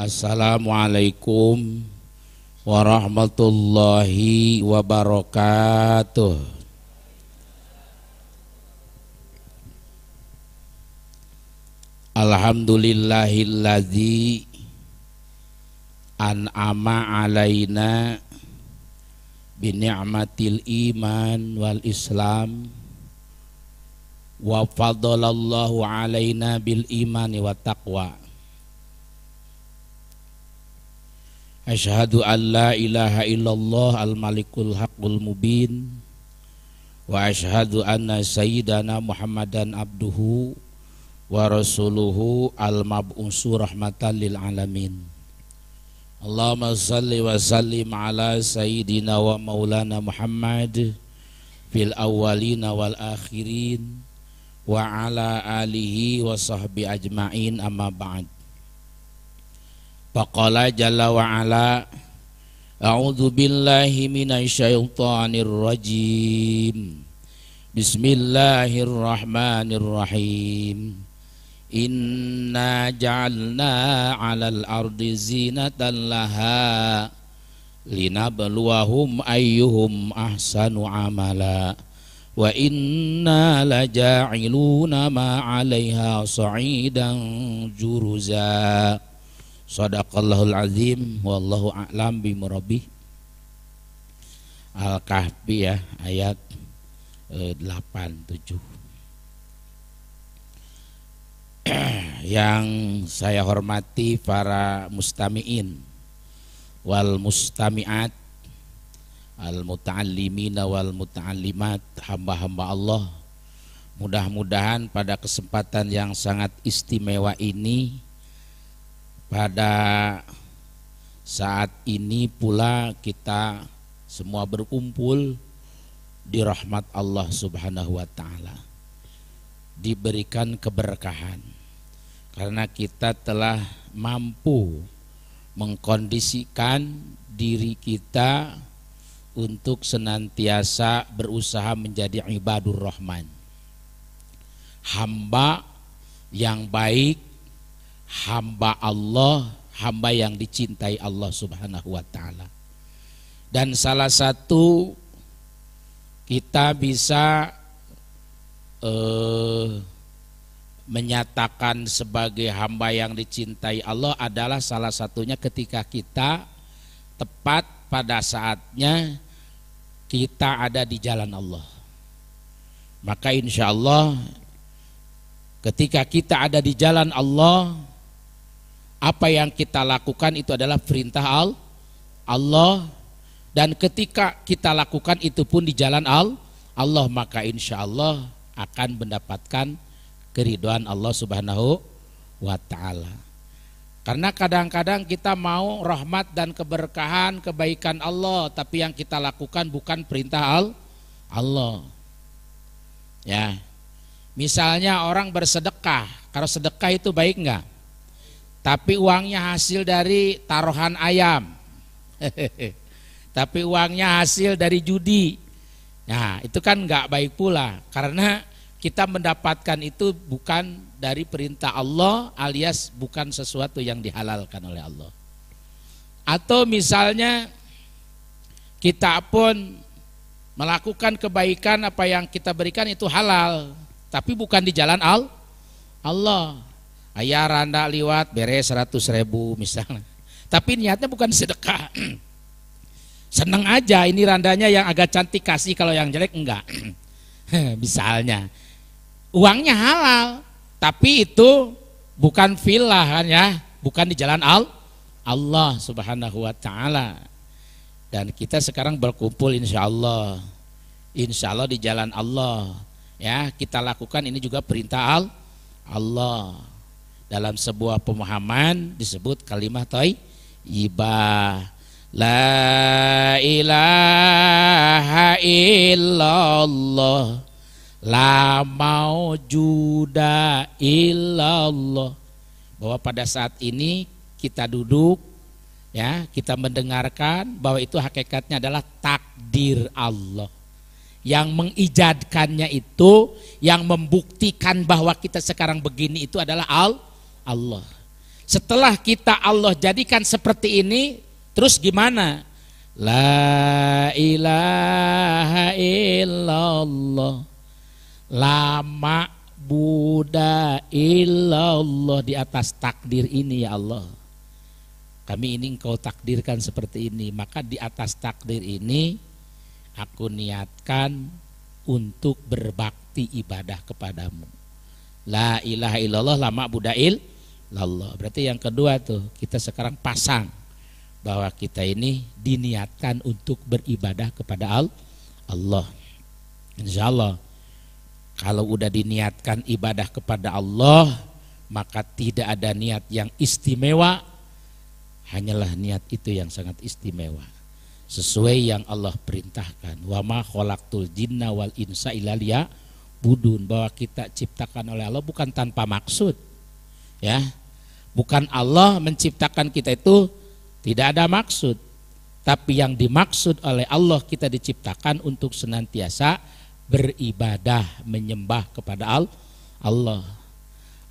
Assalamualaikum warahmatullahi wabarakatuh. Alhamdulillahilladzi an'ama alaina bi ni'matil iman wal islam wa faddalallahu alaina bil imani wa taqwa. Ashhadu an la ilaha illallah al-malikul haqqul mubin Wa ashhadu anna sayyidana muhammadan abduhu Wa rasuluhu al-mab'usu rahmatan lil alamin Allahumma salli wa sallim ala sayyidina wa maulana muhammad Fil awalina wal akhirin Wa ala alihi wa sahbi ajma'in amma ba'd Faqala jalla wa ala A'udzu billahi minasyaitonir rajim Bismillahirrahmanirrahim Inna ja'alna 'alal ardi zinatan laha linabluwahum ayyuhum ahsanu amala wa inna laja'iluna ma 'alaiha sa'idan juruza Sadaqallahul azim wallahu a'lam bimurabi. Al-Kahfi ya ayat 87. Eh, yang saya hormati para mustamiin wal mustamiat al muta'allimina wal muta'allimat hamba-hamba Allah mudah-mudahan pada kesempatan yang sangat istimewa ini pada saat ini pula kita semua berkumpul di rahmat Allah Subhanahu wa taala. Diberikan keberkahan karena kita telah mampu mengkondisikan diri kita untuk senantiasa berusaha menjadi ibadur rahman. Hamba yang baik hamba Allah, hamba yang dicintai Allah Subhanahu wa taala. Dan salah satu kita bisa eh, menyatakan sebagai hamba yang dicintai Allah adalah salah satunya ketika kita tepat pada saatnya kita ada di jalan Allah. Maka insya Allah ketika kita ada di jalan Allah, apa yang kita lakukan itu adalah perintah al Allah dan ketika kita lakukan itu pun di jalan al Allah maka insya Allah akan mendapatkan keriduan Allah subhanahu wa ta'ala karena kadang-kadang kita mau rahmat dan keberkahan kebaikan Allah tapi yang kita lakukan bukan perintah al Allah ya misalnya orang bersedekah kalau sedekah itu baik nggak tapi uangnya hasil dari taruhan ayam. tapi uangnya hasil dari judi. Nah, itu kan nggak baik pula karena kita mendapatkan itu bukan dari perintah Allah alias bukan sesuatu yang dihalalkan oleh Allah. Atau misalnya kita pun melakukan kebaikan apa yang kita berikan itu halal, tapi bukan di jalan Allah ayah randa liwat beres 100 ribu misalnya tapi niatnya bukan sedekah seneng aja ini randanya yang agak cantik kasih kalau yang jelek enggak misalnya uangnya halal tapi itu bukan villa kan ya bukan di jalan al Allah subhanahu wa ta'ala dan kita sekarang berkumpul insya Allah insya Allah di jalan Allah ya kita lakukan ini juga perintah al Allah dalam sebuah pemahaman disebut kalimat thayyibah La ilaha illallah La maujuda illallah Bahwa pada saat ini kita duduk ya Kita mendengarkan bahwa itu hakikatnya adalah takdir Allah Yang mengijadkannya itu Yang membuktikan bahwa kita sekarang begini itu adalah Allah Allah. Setelah kita Allah jadikan seperti ini, terus gimana? La ilaha illallah Lama Buddha illallah Di atas takdir ini ya Allah Kami ini engkau takdirkan seperti ini Maka di atas takdir ini Aku niatkan untuk berbakti ibadah kepadamu La ilaha illallah lama budail lallah. Berarti yang kedua tuh kita sekarang pasang bahwa kita ini diniatkan untuk beribadah kepada Allah. Insya Allah kalau udah diniatkan ibadah kepada Allah maka tidak ada niat yang istimewa hanyalah niat itu yang sangat istimewa sesuai yang Allah perintahkan wa ma khalaqtul jinna wal insa illa budun bahwa kita ciptakan oleh Allah bukan tanpa maksud. Ya. Bukan Allah menciptakan kita itu tidak ada maksud, tapi yang dimaksud oleh Allah kita diciptakan untuk senantiasa beribadah menyembah kepada Allah.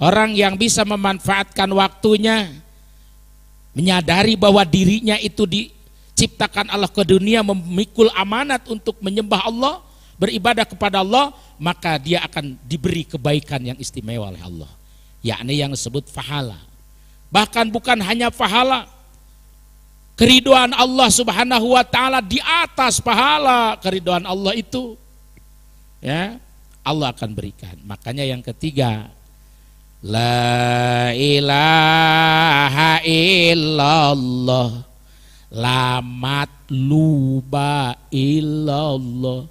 Orang yang bisa memanfaatkan waktunya menyadari bahwa dirinya itu diciptakan Allah ke dunia memikul amanat untuk menyembah Allah beribadah kepada Allah, maka dia akan diberi kebaikan yang istimewa oleh Allah. Yakni yang disebut fahala. Bahkan bukan hanya fahala, keriduan Allah subhanahu wa ta'ala di atas pahala keriduan Allah itu. Ya, Allah akan berikan. Makanya yang ketiga, La ilaha illallah lamat luba illallah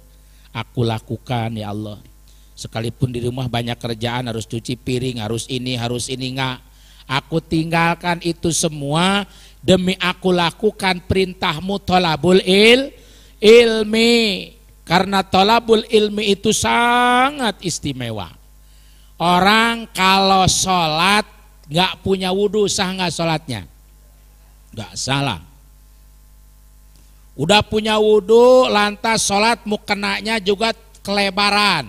aku lakukan ya Allah. Sekalipun di rumah banyak kerjaan harus cuci piring, harus ini, harus ini enggak. Aku tinggalkan itu semua demi aku lakukan perintahmu tolabul il ilmi. Karena tolabul ilmi itu sangat istimewa. Orang kalau sholat nggak punya wudhu sah nggak sholatnya? Nggak salah. Udah punya wudhu, lantas sholat mukenanya juga kelebaran.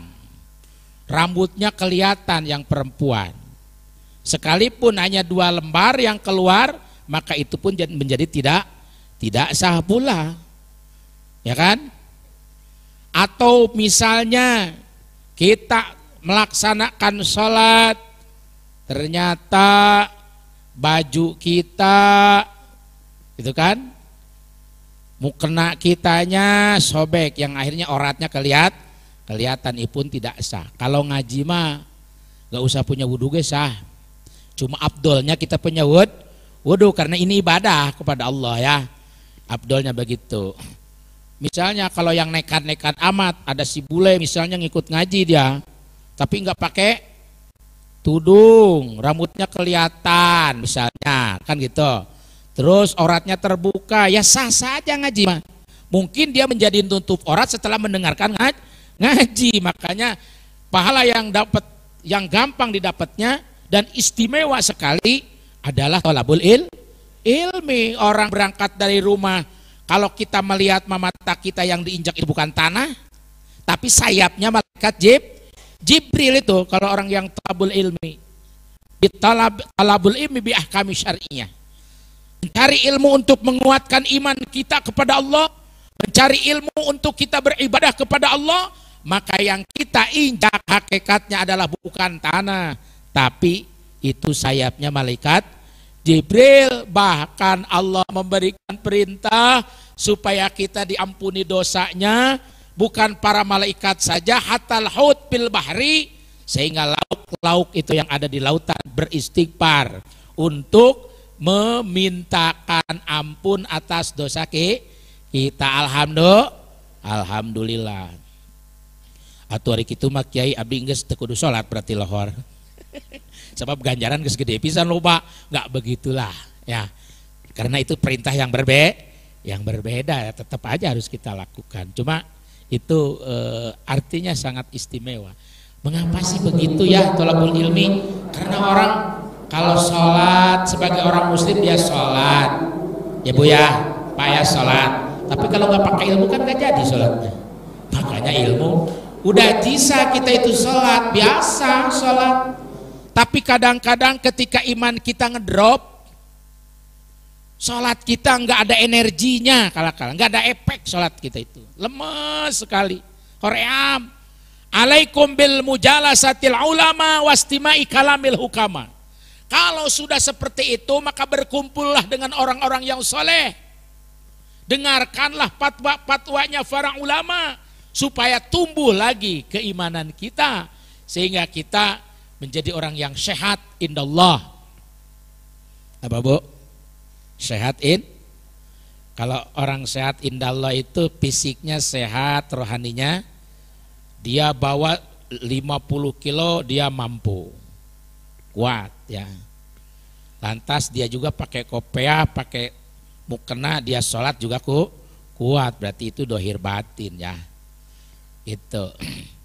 Rambutnya kelihatan yang perempuan. Sekalipun hanya dua lembar yang keluar, maka itu pun menjadi tidak tidak sah pula. Ya kan? Atau misalnya kita melaksanakan sholat, ternyata baju kita, itu kan, mukena kitanya sobek yang akhirnya oratnya keliat kelihatan ipun tidak sah kalau ngaji mah gak usah punya wudhu ge sah cuma abdolnya kita punya wud wudhu karena ini ibadah kepada Allah ya abdolnya begitu misalnya kalau yang nekat-nekat amat ada si bule misalnya ngikut ngaji dia tapi nggak pakai tudung rambutnya kelihatan misalnya kan gitu Terus oratnya terbuka, ya sah saja ngaji mah. Mungkin dia menjadi tutup orat setelah mendengarkan ngaji. Makanya pahala yang dapat yang gampang didapatnya dan istimewa sekali adalah tolabul il, ilmi. Orang berangkat dari rumah, kalau kita melihat mata kita yang diinjak itu bukan tanah, tapi sayapnya malaikat jib, Jibril itu kalau orang yang tolabul ilmi. Talab, talabul ilmi bi'ah kami syariah Mencari ilmu untuk menguatkan iman kita kepada Allah, mencari ilmu untuk kita beribadah kepada Allah, maka yang kita injak hakikatnya adalah bukan tanah, tapi itu sayapnya malaikat Jibril. Bahkan Allah memberikan perintah supaya kita diampuni dosanya, bukan para malaikat saja, hatal haut bil bahri, sehingga lauk-lauk itu yang ada di lautan beristighfar untuk memintakan ampun atas dosa kita. Alhamdulillah. Alhamdulillah. Atau hari itu mak kiai abdi geus teu kudu berarti lohor. Sebab ganjaran geus gede pisan loba, enggak begitulah ya. Karena itu perintah yang berbe yang berbeda ya tetap aja harus kita lakukan. Cuma itu e, artinya sangat istimewa. Mengapa sih begitu ya tolakul ilmi? Karena orang kalau sholat sebagai orang muslim dia sholat, ya bu ya, pak ya sholat. Tapi kalau nggak pakai ilmu kan nggak jadi sholatnya. Makanya ilmu udah bisa kita itu sholat biasa sholat. Tapi kadang-kadang ketika iman kita ngedrop, sholat kita nggak ada energinya kala-kala, nggak ada efek sholat kita itu, lemes sekali. Koream, alaikum bil mujalasatil ulama wastimai kalamil hukama. Kalau sudah seperti itu maka berkumpullah dengan orang-orang yang soleh. Dengarkanlah patwa-patwanya para ulama supaya tumbuh lagi keimanan kita sehingga kita menjadi orang yang sehat indallah. Apa Bu? Sehat in? Kalau orang sehat indallah itu fisiknya sehat, rohaninya dia bawa 50 kilo dia mampu kuat ya. Lantas dia juga pakai kopea, pakai mukena, dia sholat juga ku, kuat. Berarti itu dohir batin ya. Itu.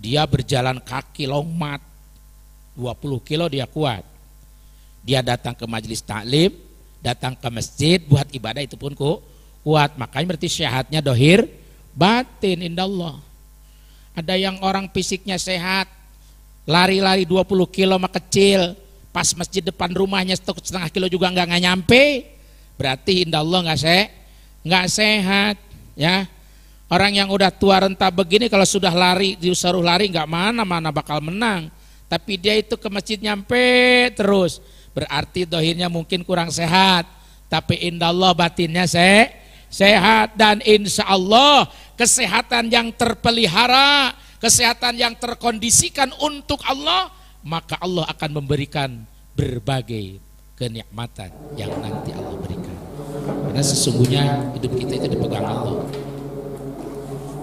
Dia berjalan kaki longmat. 20 kilo dia kuat. Dia datang ke majelis taklim, datang ke masjid buat ibadah itu pun ku, kuat. Makanya berarti syahatnya dohir batin indah Allah. Ada yang orang fisiknya sehat, lari-lari 20 kilo mah kecil, pas masjid depan rumahnya setengah kilo juga nggak nyampe, berarti indah Allah nggak se, nggak sehat, ya. Orang yang udah tua renta begini kalau sudah lari disuruh lari nggak mana-mana bakal menang. Tapi dia itu ke masjid nyampe terus. Berarti dohirnya mungkin kurang sehat. Tapi indah Allah batinnya se, sehat. Dan insya Allah kesehatan yang terpelihara kesehatan yang terkondisikan untuk Allah, maka Allah akan memberikan berbagai kenikmatan yang nanti Allah berikan. Karena sesungguhnya hidup kita itu dipegang Allah.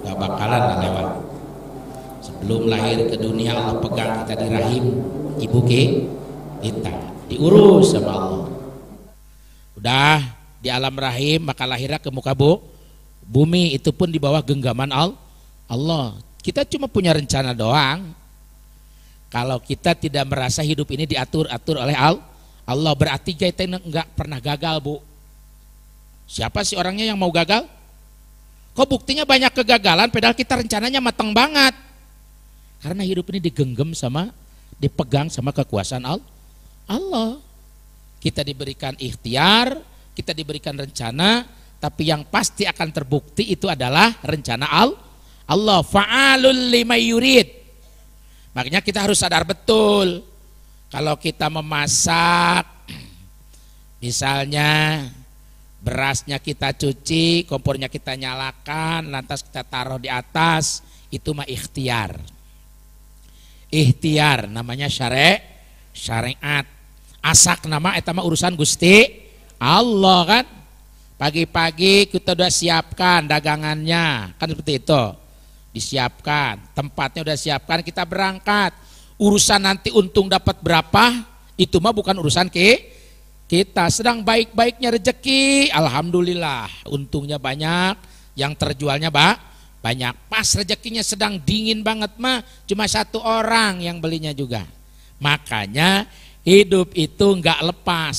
Gak bakalan lewat. Sebelum lahir ke dunia Allah pegang kita di rahim ibu kita. Diurus sama Allah. Udah di alam rahim maka lahirnya ke muka bu, bumi itu pun di bawah genggaman Allah. Allah kita cuma punya rencana doang. Kalau kita tidak merasa hidup ini diatur-atur oleh Allah, berarti kita enggak pernah gagal, Bu. Siapa sih orangnya yang mau gagal? Kok buktinya banyak kegagalan padahal kita rencananya matang banget. Karena hidup ini digenggam sama dipegang sama kekuasaan Allah. Kita diberikan ikhtiar, kita diberikan rencana, tapi yang pasti akan terbukti itu adalah rencana Allah. Allah fa'alul lima yurid. Makanya kita harus sadar betul. Kalau kita memasak, misalnya berasnya kita cuci, kompornya kita nyalakan, lantas kita taruh di atas, itu mah ikhtiar. Ikhtiar namanya syare, syariat. Asak nama itu mah urusan Gusti Allah kan. Pagi-pagi kita sudah siapkan dagangannya, kan seperti itu disiapkan, tempatnya udah siapkan, kita berangkat. Urusan nanti untung dapat berapa, itu mah bukan urusan ke kita. Sedang baik-baiknya rejeki alhamdulillah, untungnya banyak, yang terjualnya bak banyak. Pas rejekinya sedang dingin banget mah, cuma satu orang yang belinya juga. Makanya hidup itu nggak lepas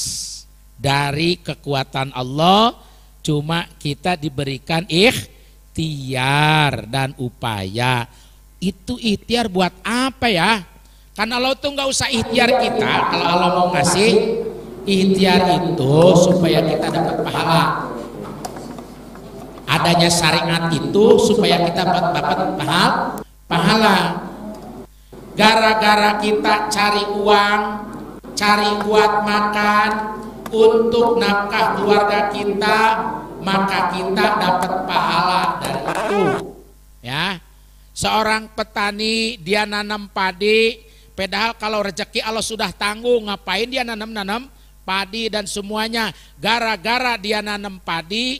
dari kekuatan Allah, cuma kita diberikan ikh ikhtiar dan upaya. Itu ikhtiar buat apa ya? Karena Allah tuh nggak usah ikhtiar kita. Kalau Allah mau ngasih ikhtiar itu supaya kita dapat pahala. Adanya syariat itu supaya kita dapat pahala pahala. Gara-gara kita cari uang, cari buat makan, untuk nafkah keluarga kita, maka kita dapat pahala dari itu. Ya. Seorang petani dia nanam padi, padahal kalau rezeki Allah sudah tanggung, ngapain dia nanam-nanam padi dan semuanya gara-gara dia nanam padi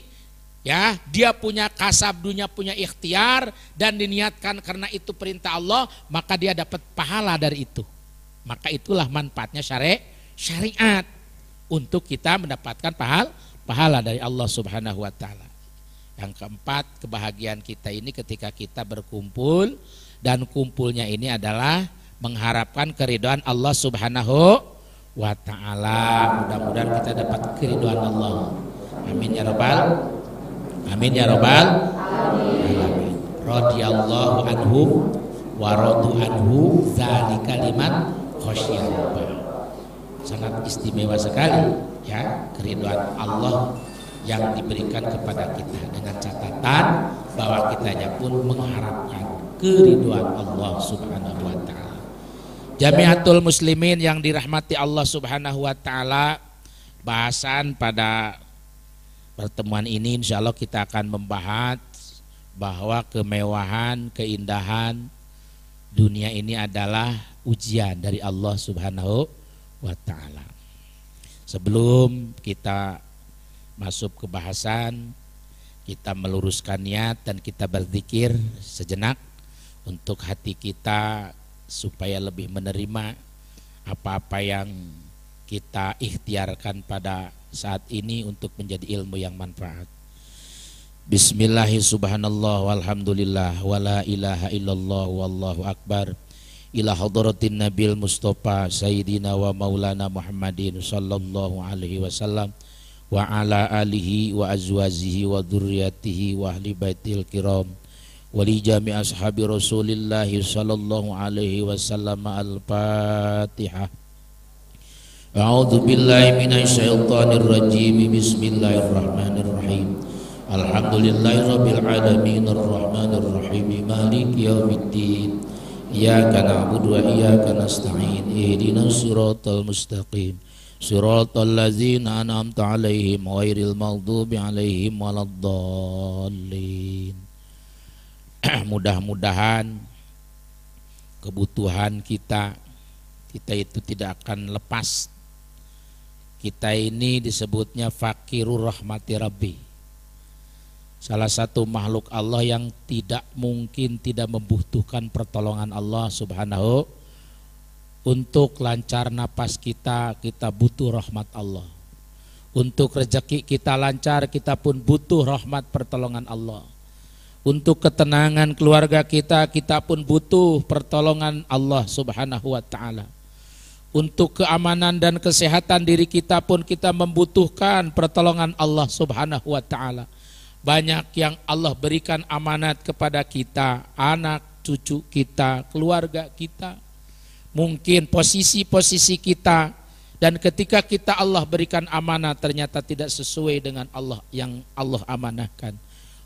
ya, dia punya kasab dunia punya ikhtiar dan diniatkan karena itu perintah Allah, maka dia dapat pahala dari itu. Maka itulah manfaatnya syariat syariat untuk kita mendapatkan pahala pahala dari Allah Subhanahu wa taala. Yang keempat, kebahagiaan kita ini ketika kita berkumpul dan kumpulnya ini adalah mengharapkan keriduan Allah Subhanahu wa taala. Mudah-mudahan kita dapat keriduan Allah. Amin ya rabbal Amin ya rabbal alamin. Radhiyallahu anhu wa radu anhu zalika liman khasyya Sangat istimewa sekali ya keriduan Allah yang diberikan kepada kita dengan catatan bahwa kitanya pun mengharapkan keriduan Allah Subhanahu wa taala. Jamiatul muslimin yang dirahmati Allah Subhanahu wa taala, bahasan pada pertemuan ini insya Allah kita akan membahas bahwa kemewahan, keindahan dunia ini adalah ujian dari Allah Subhanahu wa taala. Sebelum kita masuk ke bahasan, kita meluruskan niat dan kita berzikir sejenak untuk hati kita supaya lebih menerima apa-apa yang kita ikhtiarkan pada saat ini untuk menjadi ilmu yang manfaat. Bismillahirrahmanirrahim. Alhamdulillah. wala ilaha illallah wallahu akbar ila hadratin nabil mustafa sayyidina wa maulana muhammadin sallallahu alaihi wasallam wa ala alihi wa azwazihi wa dhurriyyatihi wa ahli baitil kiram wa li jami ashabi rasulillahi sallallahu alaihi wasallam al fatihah A'udzu billahi minasy syaithanir rajim bismillahirrahmanirrahim Alhamdulillahirabbil alamin arrahmanirrahim maliki yaumiddin Iyyaka na'budu wa iyyaka nasta'in. Ihdinas siratal mustaqim. Siratal ladzina an'amta 'alaihim ghairil maghdubi 'alaihim waladdallin. Mudah-mudahan kebutuhan kita kita itu tidak akan lepas kita ini disebutnya fakirur rahmati rabbi salah satu makhluk Allah yang tidak mungkin tidak membutuhkan pertolongan Allah Subhanahu untuk lancar nafas kita kita butuh rahmat Allah untuk rezeki kita lancar kita pun butuh rahmat pertolongan Allah untuk ketenangan keluarga kita kita pun butuh pertolongan Allah Subhanahu wa taala untuk keamanan dan kesehatan diri kita pun kita membutuhkan pertolongan Allah Subhanahu wa taala banyak yang Allah berikan amanat kepada kita, anak, cucu kita, keluarga kita, mungkin posisi-posisi kita. Dan ketika kita Allah berikan amanat ternyata tidak sesuai dengan Allah yang Allah amanahkan.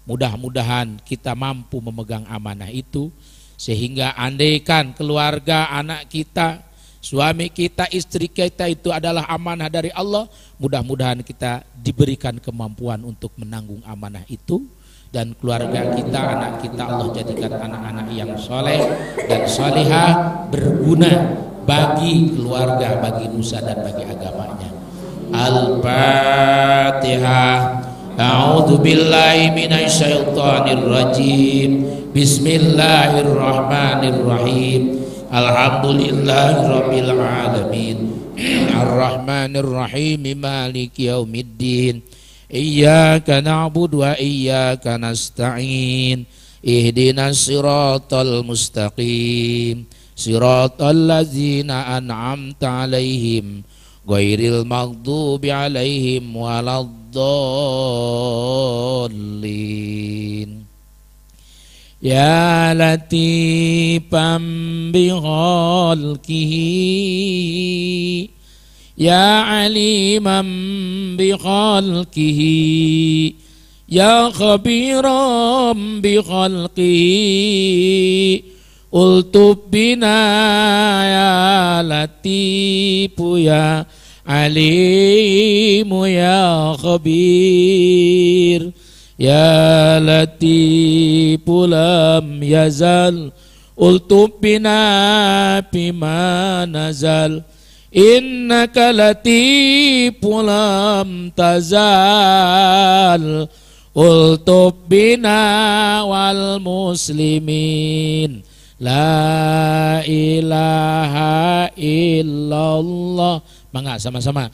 Mudah-mudahan kita mampu memegang amanah itu sehingga andaikan keluarga anak kita Suami kita, istri kita itu adalah amanah dari Allah. Mudah-mudahan kita diberikan kemampuan untuk menanggung amanah itu dan keluarga kita, anak kita Allah jadikan anak-anak yang soleh dan solehah berguna bagi keluarga, bagi nusa dan bagi agamanya. Al-Fatihah. A'udzu billahi minasyaitonir rajim. Bismillahirrahmanirrahim. Alhamdulillahirabbil alamin. Arrahmanir rahim maliki yaumiddin. Iyyaka na'budu wa iyyaka nasta'in. Ihdinas siratal mustaqim. Siratal ladzina an'amta 'alaihim ghairil maghdubi 'alaihim waladdallin. يا لطيفا بخلقه يا عليما بخلقه يا خبيرا بخلقه قلت بنا يا لطيف يا عليم يا خبير يا لطيف لم يزل قلت بنا بما نزل إنك لطيف لم تزال قلت بنا والمسلمين Mangga sama-sama.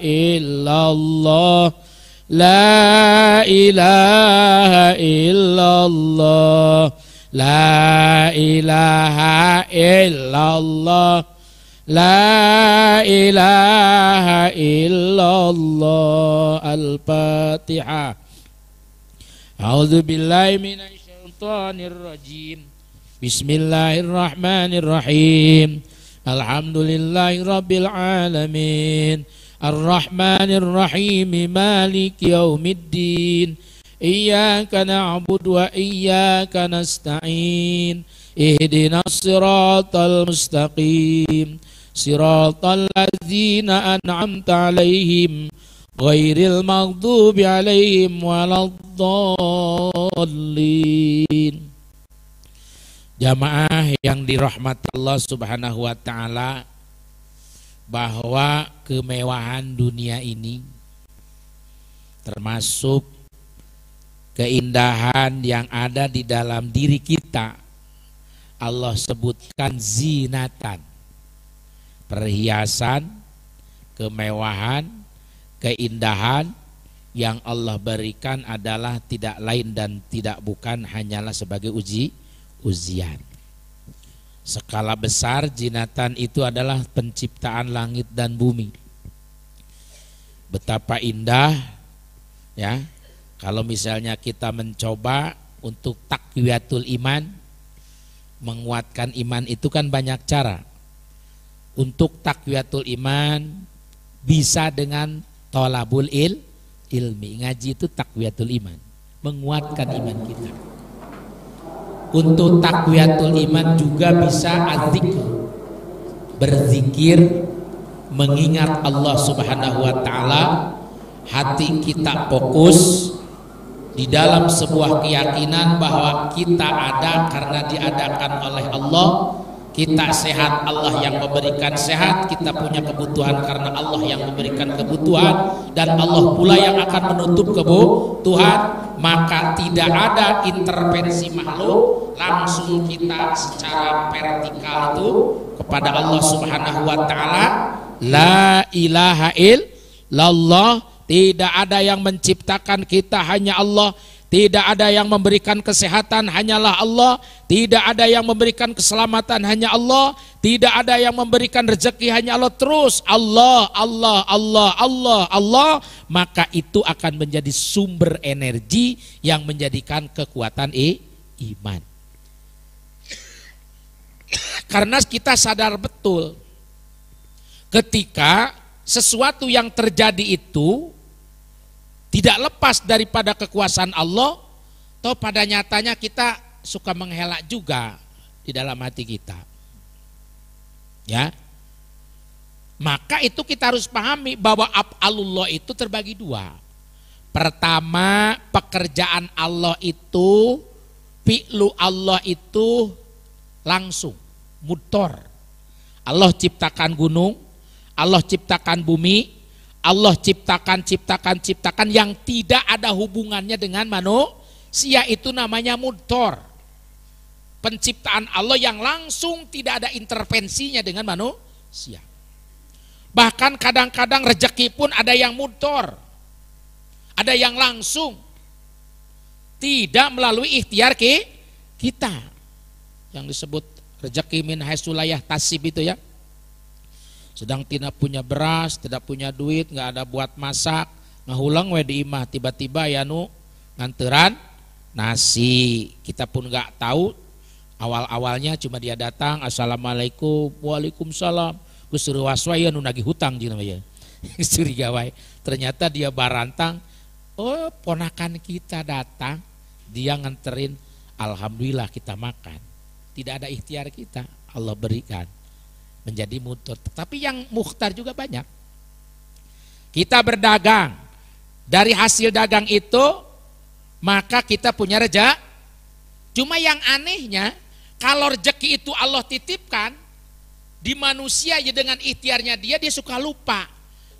illallah La ilaha illallah La ilaha illallah La ilaha illallah Al-Fatihah A'udzu billahi minasy rajim Bismillahirrahmanirrahim Alhamdulillahi alamin الرحمن الرحيم مالك يوم الدين إياك نعبد وإياك نستعين اهدنا الصراط المستقيم صراط الذين أنعمت عليهم غير المغضوب عليهم ولا الضالين Jamaah yang dirahmati Allah Subhanahu wa taala, bahwa kemewahan dunia ini termasuk keindahan yang ada di dalam diri kita Allah sebutkan zinatan perhiasan kemewahan keindahan yang Allah berikan adalah tidak lain dan tidak bukan hanyalah sebagai uji ujian Skala besar jinatan itu adalah penciptaan langit dan bumi. Betapa indah ya. Kalau misalnya kita mencoba untuk takwiyatul iman, menguatkan iman itu kan banyak cara. Untuk takwiyatul iman bisa dengan tolabul il ilmi. Ngaji itu takwiyatul iman, menguatkan iman kita untuk takwiyatul iman juga bisa adik berzikir mengingat Allah Subhanahu wa taala hati kita fokus di dalam sebuah keyakinan bahwa kita ada karena diadakan oleh Allah kita sehat Allah yang memberikan sehat kita punya kebutuhan karena Allah yang memberikan kebutuhan dan Allah pula yang akan menutup kebutuhan maka tidak ada intervensi makhluk langsung kita secara vertikal itu kepada Allah Subhanahu wa taala la ilaha illallah tidak ada yang menciptakan kita hanya Allah tidak ada yang memberikan kesehatan hanyalah Allah, tidak ada yang memberikan keselamatan hanya Allah, tidak ada yang memberikan rezeki hanya Allah. Terus Allah, Allah, Allah, Allah, Allah, maka itu akan menjadi sumber energi yang menjadikan kekuatan e, iman. Karena kita sadar betul ketika sesuatu yang terjadi itu tidak lepas daripada kekuasaan Allah, toh pada nyatanya kita suka menghelak juga di dalam hati kita. Ya. Maka itu kita harus pahami bahwa Allah itu terbagi dua. Pertama, pekerjaan Allah itu fi'lu Allah itu langsung, mutor. Allah ciptakan gunung, Allah ciptakan bumi, Allah ciptakan, ciptakan, ciptakan yang tidak ada hubungannya dengan manusia itu namanya mudtor. Penciptaan Allah yang langsung tidak ada intervensinya dengan manusia. Bahkan kadang-kadang rejeki pun ada yang mudtor. Ada yang langsung. Tidak melalui ikhtiar kita. Yang disebut rejeki min haisulayah tasib itu ya sedang tidak punya beras tidak punya duit nggak ada buat masak ngahulang we di imah tiba-tiba ya nu nganteran nasi kita pun nggak tahu awal-awalnya cuma dia datang assalamualaikum waalaikumsalam kusuruh waswaya nu nagih hutang jeung namanya istri gawai, ternyata dia barantang oh ponakan kita datang dia nganterin alhamdulillah kita makan tidak ada ikhtiar kita Allah berikan menjadi mutut. tetapi yang muhtar juga banyak. Kita berdagang, dari hasil dagang itu maka kita punya reja. Cuma yang anehnya kalau rejeki itu Allah titipkan di manusia ya dengan ikhtiarnya dia dia suka lupa.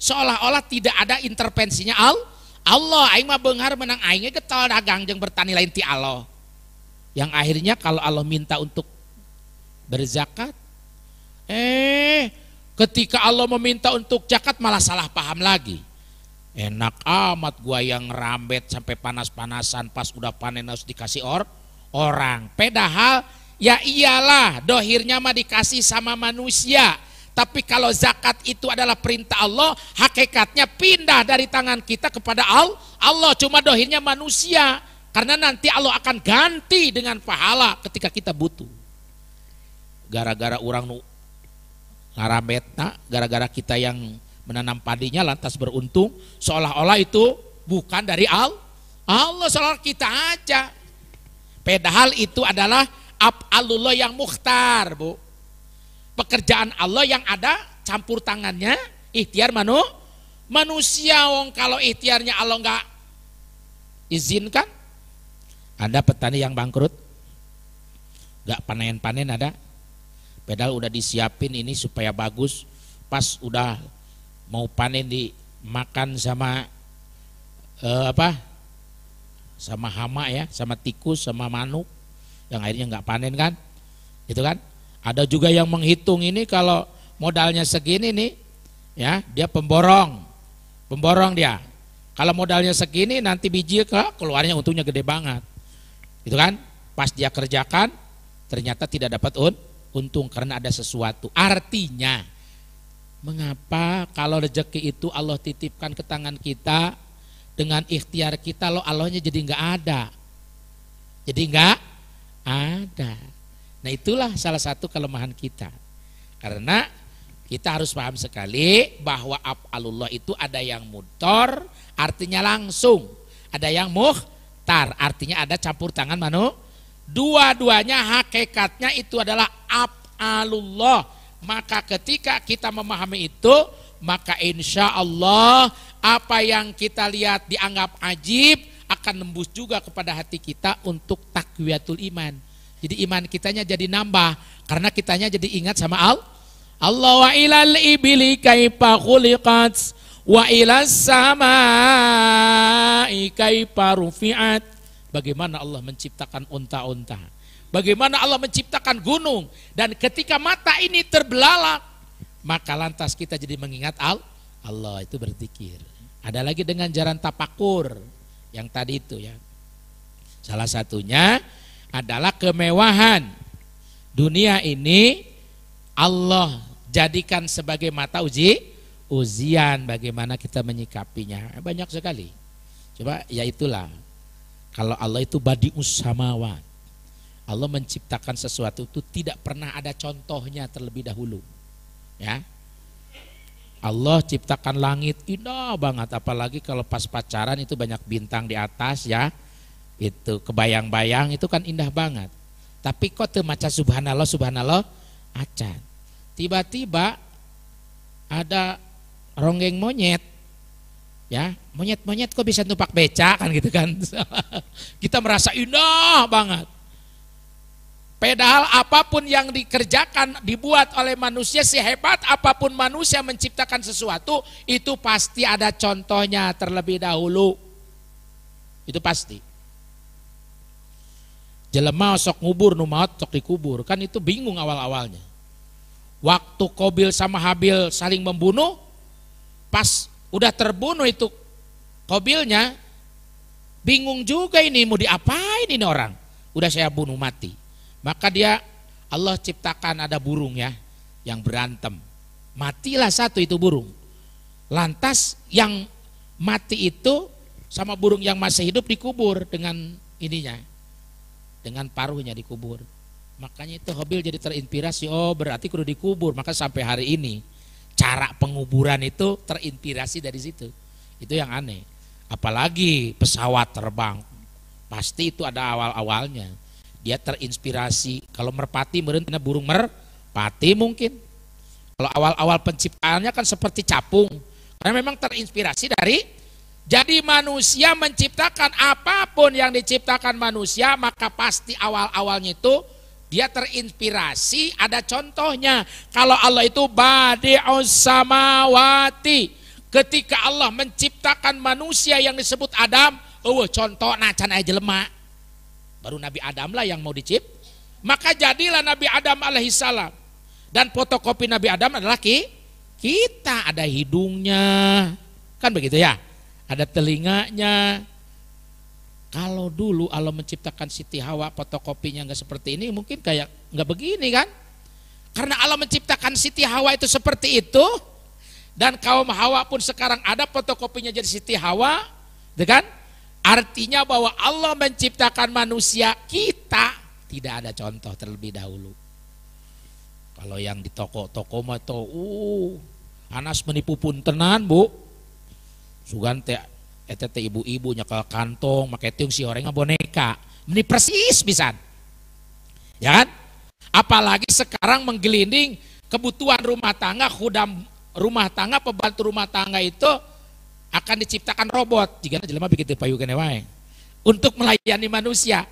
Seolah-olah tidak ada intervensinya Allah. Allah aing mah benghar menang aingnya getol dagang yang bertani lain ti Allah. Yang akhirnya kalau Allah minta untuk berzakat, Eh, ketika Allah meminta untuk zakat malah salah paham lagi. Enak amat gua yang rambet sampai panas-panasan pas udah panen harus dikasih or orang. Padahal ya iyalah dohirnya mah dikasih sama manusia. Tapi kalau zakat itu adalah perintah Allah, hakikatnya pindah dari tangan kita kepada Allah. Allah Cuma dohirnya manusia. Karena nanti Allah akan ganti dengan pahala ketika kita butuh. Gara-gara orang nu Larabetna gara-gara kita yang menanam padinya lantas beruntung seolah-olah itu bukan dari Allah, Allah seolah kita aja padahal itu adalah alulloh yang muhtar bu pekerjaan Allah yang ada campur tangannya ikhtiar manu manusia wong kalau ikhtiarnya Allah nggak izinkan ada petani yang bangkrut nggak panen-panen ada Pedal udah disiapin ini supaya bagus. Pas udah mau panen dimakan sama eh, apa? Sama hama ya, sama tikus, sama manuk yang akhirnya nggak panen kan? Itu kan? Ada juga yang menghitung ini kalau modalnya segini nih, ya dia pemborong, pemborong dia. Kalau modalnya segini nanti biji ke keluarnya untungnya gede banget, itu kan? Pas dia kerjakan ternyata tidak dapat untung untung karena ada sesuatu. Artinya, mengapa kalau rezeki itu Allah titipkan ke tangan kita dengan ikhtiar kita lo Allahnya jadi nggak ada, jadi nggak ada. Nah itulah salah satu kelemahan kita karena kita harus paham sekali bahwa Allah itu ada yang mutor artinya langsung, ada yang muhtar artinya ada campur tangan manu, Dua-duanya hakikatnya itu adalah af'alullah. Maka ketika kita memahami itu, maka insya Allah apa yang kita lihat dianggap ajib akan nembus juga kepada hati kita untuk takwiyatul iman. Jadi iman kitanya jadi nambah karena kitanya jadi ingat sama al Allah wa ilal ibili kaifa khuliqat wa ilas samai kaifa rufi'at Bagaimana Allah menciptakan unta-unta. Bagaimana Allah menciptakan gunung. Dan ketika mata ini terbelalak, maka lantas kita jadi mengingat al Allah itu berzikir. Ada lagi dengan jalan tapakur yang tadi itu ya. Salah satunya adalah kemewahan. Dunia ini Allah jadikan sebagai mata uji ujian bagaimana kita menyikapinya. Banyak sekali. Coba ya itulah kalau Allah itu badi usamawat. Allah menciptakan sesuatu itu tidak pernah ada contohnya terlebih dahulu. Ya. Allah ciptakan langit indah banget apalagi kalau pas pacaran itu banyak bintang di atas ya. Itu kebayang-bayang itu kan indah banget. Tapi kok tuh maca subhanallah subhanallah acan. Tiba-tiba ada ronggeng monyet ya monyet-monyet kok bisa numpak beca kan gitu kan kita merasa indah banget padahal apapun yang dikerjakan dibuat oleh manusia sehebat apapun manusia menciptakan sesuatu itu pasti ada contohnya terlebih dahulu itu pasti jelema sok ngubur nu maut sok dikubur kan itu bingung awal-awalnya waktu Kobil sama Habil saling membunuh pas udah terbunuh itu kobilnya, bingung juga ini mau diapain ini orang. Udah saya bunuh mati. Maka dia Allah ciptakan ada burung ya yang berantem. Matilah satu itu burung. Lantas yang mati itu sama burung yang masih hidup dikubur dengan ininya. Dengan paruhnya dikubur. Makanya itu Hobil jadi terinspirasi, oh berarti kudu dikubur. Maka sampai hari ini cara penguburan itu terinspirasi dari situ. Itu yang aneh. Apalagi pesawat terbang, pasti itu ada awal-awalnya. Dia terinspirasi. Kalau merpati karena burung merpati mungkin. Kalau awal-awal penciptaannya kan seperti capung. Karena memang terinspirasi dari jadi manusia menciptakan apapun yang diciptakan manusia maka pasti awal-awalnya itu dia terinspirasi, ada contohnya. Kalau Allah itu badi'us samawati. Ketika Allah menciptakan manusia yang disebut Adam, oh contoh nacan aja lemak. Baru Nabi Adam lah yang mau dicip. Maka jadilah Nabi Adam alaihissalam. Dan fotokopi Nabi Adam adalah ki, kita ada hidungnya. Kan begitu ya? Ada telinganya, kalau dulu Allah menciptakan Siti Hawa fotokopinya nggak seperti ini, mungkin kayak nggak begini kan? Karena Allah menciptakan Siti Hawa itu seperti itu, dan kaum Hawa pun sekarang ada fotokopinya jadi Siti Hawa, gitu kan? Artinya bahwa Allah menciptakan manusia kita tidak ada contoh terlebih dahulu. Kalau yang di toko-toko mah tuh, uh, Anas menipu pun tenan bu, suganti etet eh, ibu-ibu nyekel kantong make tiung si orang boneka ini persis bisa ya kan apalagi sekarang menggelinding kebutuhan rumah tangga hudam rumah tangga pembantu rumah tangga itu akan diciptakan robot jika jelema begitu payu wae untuk melayani manusia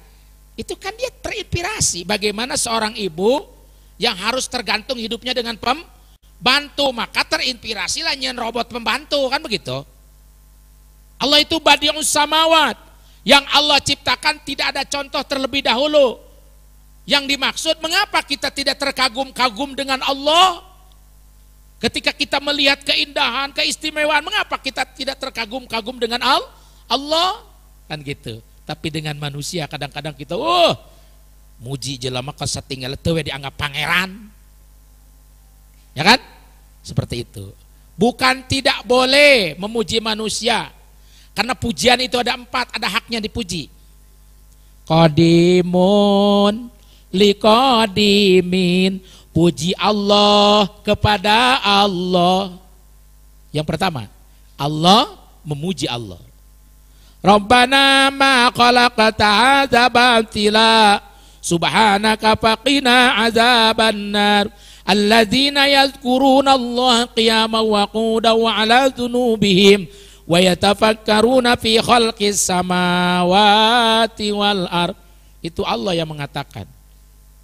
itu kan dia terinspirasi bagaimana seorang ibu yang harus tergantung hidupnya dengan pembantu maka terinspirasilah nyen robot pembantu kan begitu Allah itu badi'us samawat. Yang Allah ciptakan tidak ada contoh terlebih dahulu. Yang dimaksud mengapa kita tidak terkagum-kagum dengan Allah? Ketika kita melihat keindahan, keistimewaan, mengapa kita tidak terkagum-kagum dengan Allah? Kan gitu. Tapi dengan manusia kadang-kadang kita, oh, muji jelama setinggal tewe dianggap pangeran. Ya kan? Seperti itu. Bukan tidak boleh memuji manusia, karena pujian itu ada empat, ada haknya dipuji. Kodimun likodimin puji Allah kepada Allah. Yang pertama, Allah memuji Allah. Rabbana ma khalaqta azabantila subhanaka faqina azaban nar. Alladzina yadhkuruna Allah qiyaman wa qudan wa ala dhunubihim wa yatafakkaruna fi khalqis samawati wal ar. Itu Allah yang mengatakan.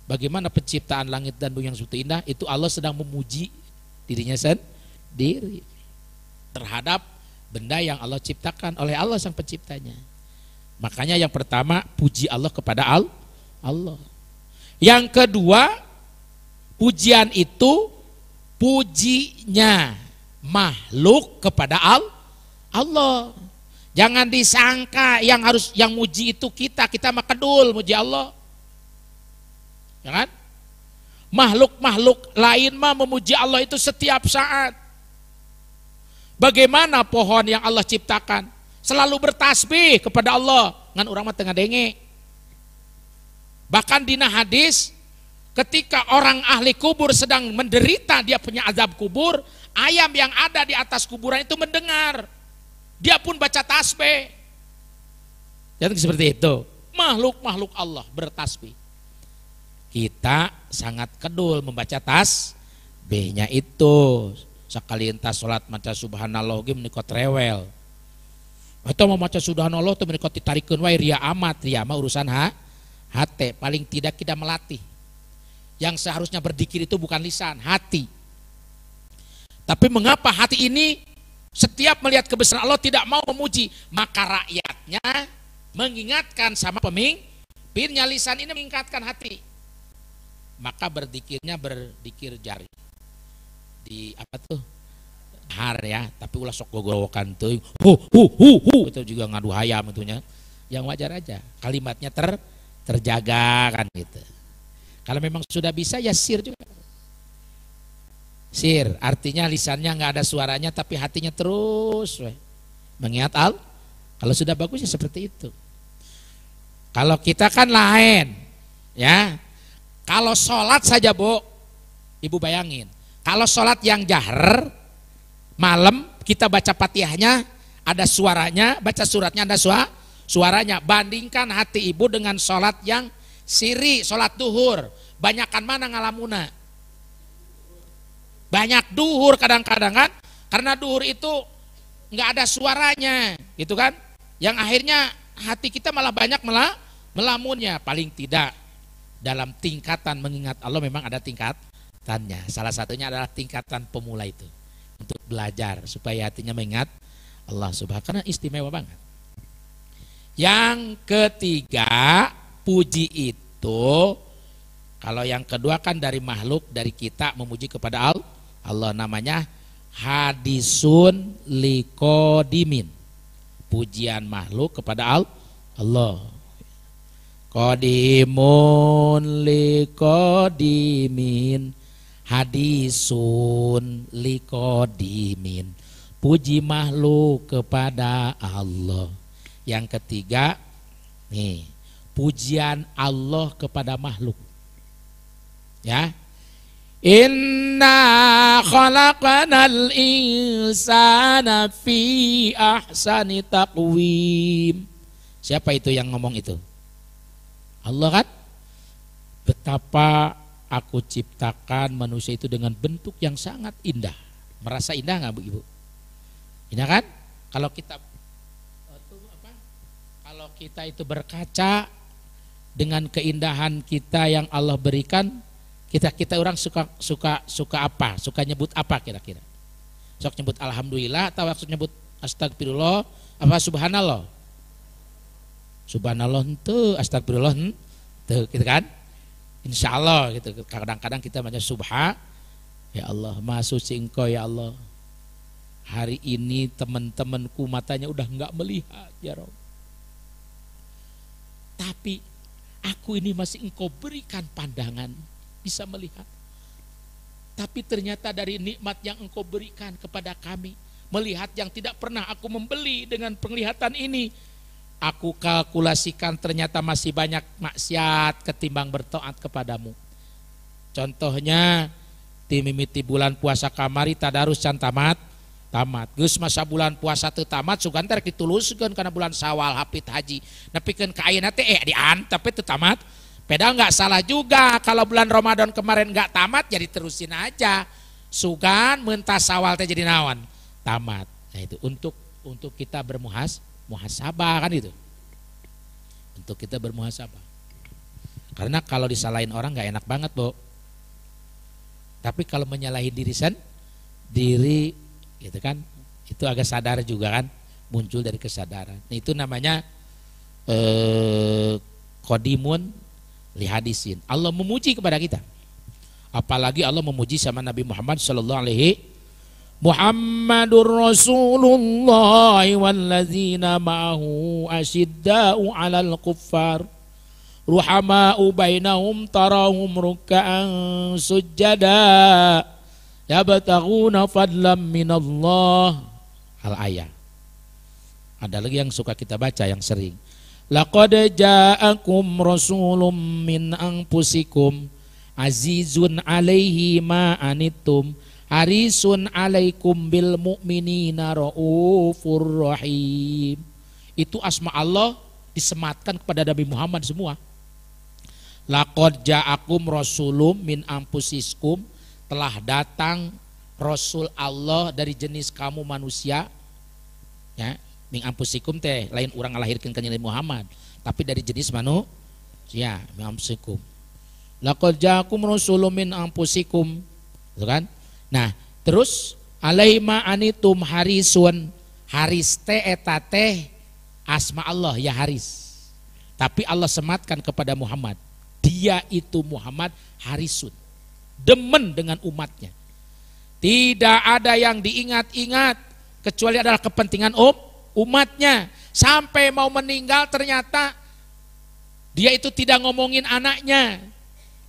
Bagaimana penciptaan langit dan bumi yang suci indah itu Allah sedang memuji dirinya sendiri terhadap benda yang Allah ciptakan oleh Allah sang penciptanya. Makanya yang pertama puji Allah kepada al Allah. Yang kedua pujian itu pujinya makhluk kepada al Allah. Jangan disangka yang harus yang muji itu kita, kita mah kedul muji Allah. Ya kan? Makhluk-makhluk lain mah memuji Allah itu setiap saat. Bagaimana pohon yang Allah ciptakan selalu bertasbih kepada Allah, ngan orang mah tengah denge. Bahkan dina hadis ketika orang ahli kubur sedang menderita dia punya azab kubur, ayam yang ada di atas kuburan itu mendengar dia pun baca tasbih. jadi seperti itu. Makhluk-makhluk Allah bertasbih. Kita sangat kedul membaca tas tasbihnya itu. Sekali entah sholat maca subhanallah gim menikot rewel. Atau mau maca subhanallah itu menikot ditarikun wai ria amat. Ria amat urusan ha? Hati. Paling tidak kita melatih. Yang seharusnya berdikir itu bukan lisan, hati. Tapi mengapa hati ini setiap melihat kebesaran Allah tidak mau memuji, maka rakyatnya mengingatkan sama pemimpinnya lisan ini mengingatkan hati. Maka berdikirnya berdikir jari. Di apa tuh? Har ya, tapi ulah sok gogowokan tuh. Hu hu hu hu itu juga ngadu hayam itunya. Yang wajar aja. Kalimatnya ter terjaga kan gitu. Kalau memang sudah bisa ya sir juga. Sir, artinya lisannya nggak ada suaranya tapi hatinya terus we. mengingat al. Kalau sudah bagusnya seperti itu. Kalau kita kan lain, ya. Kalau sholat saja bu, ibu bayangin. Kalau sholat yang jahar, malam kita baca patihahnya, ada suaranya, baca suratnya ada suara, suaranya. Bandingkan hati ibu dengan sholat yang siri, sholat duhur. Banyakan mana ngalamuna? Banyak duhur kadang-kadang kan, karena duhur itu nggak ada suaranya, gitu kan? Yang akhirnya hati kita malah banyak melah, melamunnya. Paling tidak dalam tingkatan mengingat Allah memang ada tingkatannya. Salah satunya adalah tingkatan pemula itu untuk belajar supaya hatinya mengingat Allah Subhanahu karena istimewa banget. Yang ketiga, puji itu kalau yang kedua kan dari makhluk, dari kita memuji kepada Allah. Allah namanya hadisun likodimin pujian makhluk kepada Allah kodimun likodimin hadisun likodimin puji makhluk kepada Allah yang ketiga nih pujian Allah kepada makhluk ya Inna khalaqanal insana fi ahsani taqwim. Siapa itu yang ngomong itu? Allah kan? Betapa aku ciptakan manusia itu dengan bentuk yang sangat indah. Merasa indah nggak Bu Ibu? Indah kan? Kalau kita apa? Kalau kita itu berkaca dengan keindahan kita yang Allah berikan, kita kita orang suka suka suka apa? Suka nyebut apa kira-kira? Sok nyebut alhamdulillah atau maksud nyebut astagfirullah apa subhanallah? Subhanallah itu astagfirullah itu gitu kan? insyaallah gitu. Kadang-kadang kita banyak subha ya Allah, masuk ya Allah. Hari ini teman-temanku matanya udah nggak melihat ya Rob. Tapi aku ini masih engkau berikan pandangan bisa melihat. Tapi ternyata dari nikmat yang engkau berikan kepada kami, melihat yang tidak pernah aku membeli dengan penglihatan ini, aku kalkulasikan ternyata masih banyak maksiat ketimbang bertoat kepadamu. Contohnya, timimiti bulan puasa kamari tadarus can tamat, tamat. Gus masa bulan puasa itu tamat, sugan terkituluskan karena bulan sawal hapit haji. Tapi kan kain teh eh dian itu tamat, Padahal nggak salah juga kalau bulan Ramadan kemarin nggak tamat jadi terusin aja. Sugan mentas sawal teh jadi nawan tamat. Nah itu untuk untuk kita bermuhas muhasabah kan itu. Untuk kita bermuhasabah. Karena kalau disalahin orang nggak enak banget, Bu. Tapi kalau menyalahi diri sen, diri gitu kan, itu agak sadar juga kan, muncul dari kesadaran. Nah, itu namanya eh, kodimun lihadisin. Allah memuji kepada kita. Apalagi Allah memuji sama Nabi Muhammad sallallahu alaihi Muhammadur Rasulullah walladzina ma'ahu asyidda'u 'alal kuffar ruhama'u bainahum tarahum ruk'an sujada yabtaghuna fadlan minallah al ayat ada lagi yang suka kita baca yang sering Laqad ja'akum rasulun min anfusikum azizun alaihi ma anittum harisun alaikum bil mu'minina raufur rahim. Itu asma Allah disematkan kepada Nabi Muhammad semua. Laqad ja'akum rasulun min anfusikum telah datang rasul Allah dari jenis kamu manusia ya Ming ampusikum teh lain orang ngalahirkan ke Nabi Muhammad, tapi dari jenis ya ming ampusikum. Laqad ja'akum rusulun min ampusikum. Gitu kan? Nah, terus alaima anitum harisun. Haris teh eta teh asma Allah ya Haris. Tapi Allah sematkan kepada Muhammad. Dia itu Muhammad harisun. Demen dengan umatnya. Tidak ada yang diingat-ingat kecuali adalah kepentingan um, umatnya sampai mau meninggal ternyata dia itu tidak ngomongin anaknya.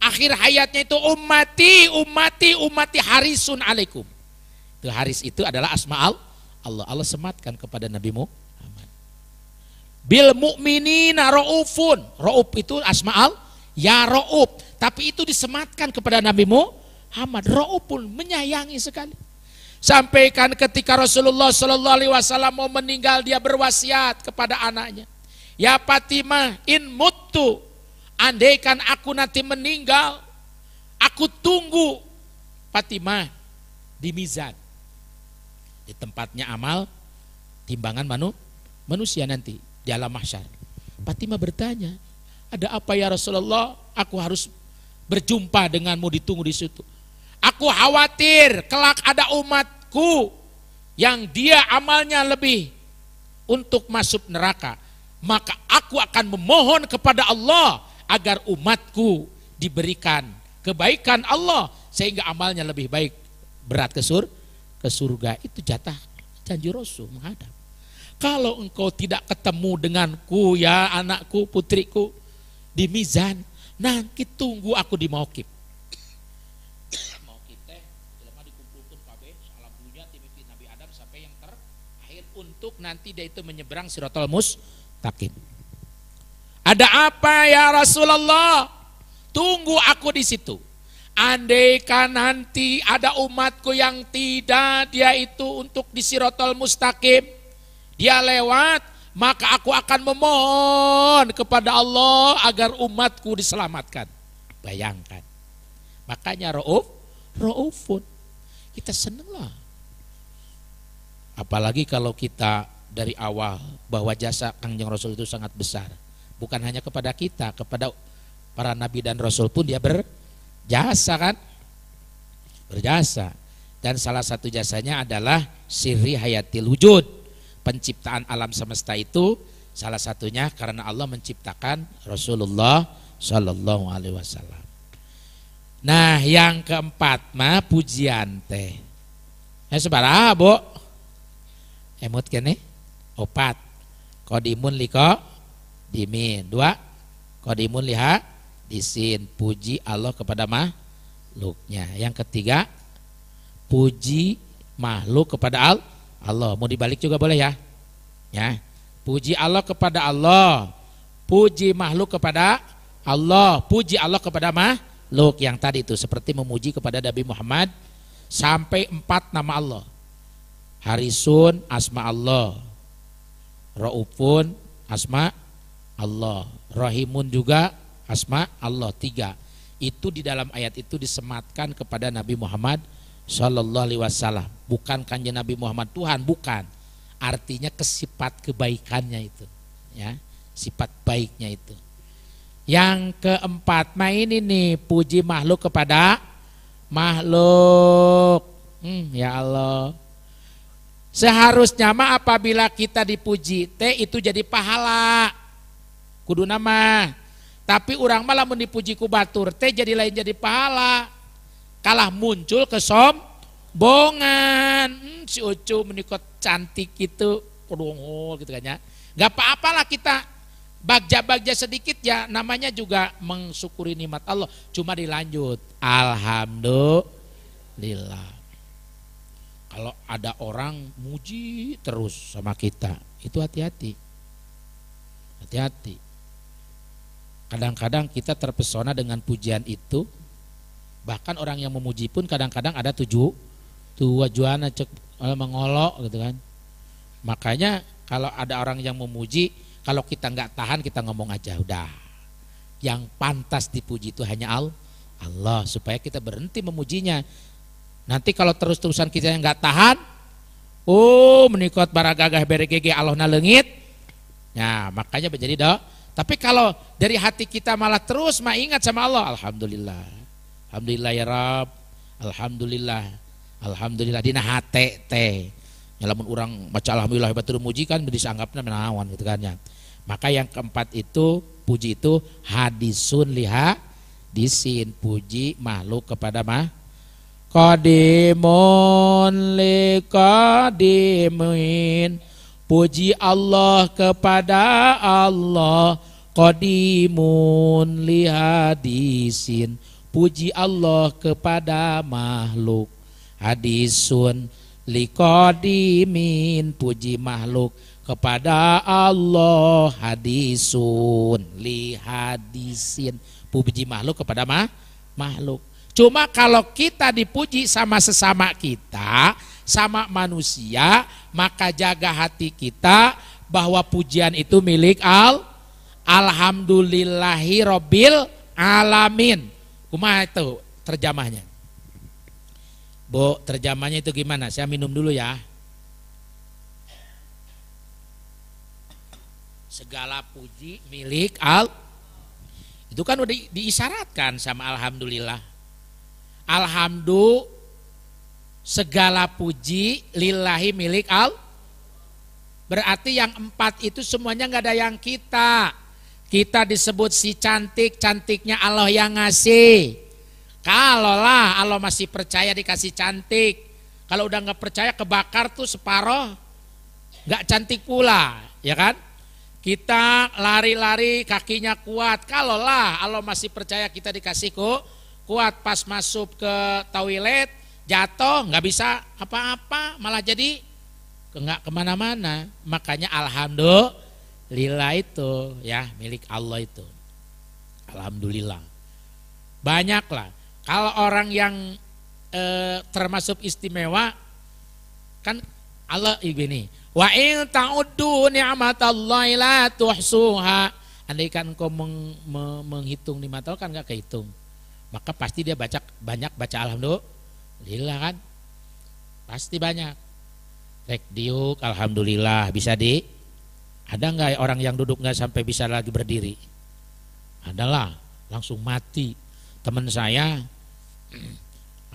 Akhir hayatnya itu umati, umati, umati harisun alaikum. Itu haris itu adalah asmaal Allah. Allah sematkan kepada Nabi Muhammad. Bil mu'minina ra'ufun. Ra'uf itu asmaal ya ra'uf. Tapi itu disematkan kepada Nabi Muhammad. Ra'ufun menyayangi sekali. Sampaikan ketika Rasulullah Shallallahu Alaihi Wasallam mau meninggal dia berwasiat kepada anaknya. Ya Fatimah in mutu andaikan aku nanti meninggal aku tunggu Fatimah di mizan di tempatnya amal timbangan manu, manusia nanti di alam mahsyar. Fatimah bertanya, ada apa ya Rasulullah? Aku harus berjumpa denganmu ditunggu di situ. Aku khawatir kelak ada umatku yang dia amalnya lebih untuk masuk neraka. Maka aku akan memohon kepada Allah agar umatku diberikan kebaikan Allah sehingga amalnya lebih baik berat ke sur ke surga itu jatah janji Rasul menghadap. Kalau engkau tidak ketemu denganku ya anakku putriku di mizan, nanti tunggu aku di maukib. nanti dia itu menyeberang Sirotolmus mustaqim. Ada apa ya Rasulullah? Tunggu aku di situ. Andaikan nanti ada umatku yang tidak dia itu untuk di sirotol mustaqim, dia lewat, maka aku akan memohon kepada Allah agar umatku diselamatkan. Bayangkan. Makanya Rauf, Raufun. Kita senang Apalagi kalau kita dari awal bahwa jasa Kangjeng Rasul itu sangat besar. Bukan hanya kepada kita, kepada para nabi dan rasul pun dia berjasa kan? Berjasa. Dan salah satu jasanya adalah sirri hayati wujud. Penciptaan alam semesta itu salah satunya karena Allah menciptakan Rasulullah Shallallahu alaihi wasallam. Nah, yang keempat mah pujian teh. Eh sebarah, Bu? Emot kene opat kodimun liko dimin dua kodimun liha disin puji Allah kepada makhluknya yang ketiga puji makhluk kepada al Allah mau dibalik juga boleh ya ya puji Allah kepada Allah puji makhluk kepada Allah puji Allah kepada makhluk yang tadi itu seperti memuji kepada Nabi Muhammad sampai empat nama Allah Harisun asma Allah Raufun asma Allah, Rahimun juga asma Allah tiga. Itu di dalam ayat itu disematkan kepada Nabi Muhammad Shallallahu Alaihi Wasallam. Bukan kanji Nabi Muhammad Tuhan, bukan. Artinya kesifat kebaikannya itu, ya sifat baiknya itu. Yang keempat, nah ini nih puji makhluk kepada makhluk. Hmm, ya Allah. Seharusnya mah apabila kita dipuji teh itu jadi pahala. Kudu nama. Tapi orang malah lamun dipuji ku batur teh jadi lain jadi pahala. Kalah muncul kesom bongan. Hmm, si Ucu menikot cantik itu kerungul gitu kan ya. Gak apa-apalah kita bagja-bagja sedikit ya namanya juga mensyukuri nikmat Allah. Cuma dilanjut. Alhamdulillah. Kalau ada orang muji terus sama kita, itu hati-hati. Hati-hati. Kadang-kadang kita terpesona dengan pujian itu. Bahkan orang yang memuji pun kadang-kadang ada tujuh juana cek eh, mengolok gitu kan. Makanya kalau ada orang yang memuji, kalau kita nggak tahan kita ngomong aja udah. Yang pantas dipuji itu hanya Allah. Allah supaya kita berhenti memujinya Nanti kalau terus-terusan kita yang nggak tahan, oh menikot baragagah beregege alohna lengit, ya makanya menjadi dok. Tapi kalau dari hati kita malah terus mah ingat sama Allah, alhamdulillah, alhamdulillah ya Rob, alhamdulillah, alhamdulillah dina hate teh. Nyalamun orang maca alhamdulillah batur muji kan disanggapna menawan gitu kan ya. Maka yang keempat itu puji itu hadisun liha disin puji makhluk kepada mah Kadimun li kadimin Puji Allah kepada Allah Kadimun li hadisin Puji Allah kepada makhluk Hadisun li kadimin Puji makhluk kepada Allah Hadisun li hadisin Puji makhluk kepada ma makhluk Cuma kalau kita dipuji sama sesama kita, sama manusia, maka jaga hati kita bahwa pujian itu milik al Alhamdulillahi Robbil Alamin. Kuma itu terjemahnya. Bu, terjemahnya itu gimana? Saya minum dulu ya. Segala puji milik al itu kan udah diisyaratkan sama alhamdulillah. Alhamdulillah segala puji lillahi milik al berarti yang empat itu semuanya nggak ada yang kita kita disebut si cantik cantiknya Allah yang ngasih kalau lah Allah masih percaya dikasih cantik kalau udah nggak percaya kebakar tuh separoh nggak cantik pula ya kan kita lari-lari kakinya kuat kalau lah Allah masih percaya kita dikasih kok kuat pas masuk ke toilet jatuh nggak bisa apa-apa malah jadi nggak kemana-mana makanya alhamdulillah itu ya milik Allah itu alhamdulillah banyaklah kalau orang yang e, termasuk istimewa kan Allah ini wa in ta'uddu ni'matallahi la tuhsuha andaikan kau meng, me, menghitung nikmat Allah kan nggak kehitung maka pasti dia baca banyak baca alhamdulillah kan pasti banyak rek diuk alhamdulillah bisa di ada nggak orang yang duduk nggak sampai bisa lagi berdiri adalah langsung mati teman saya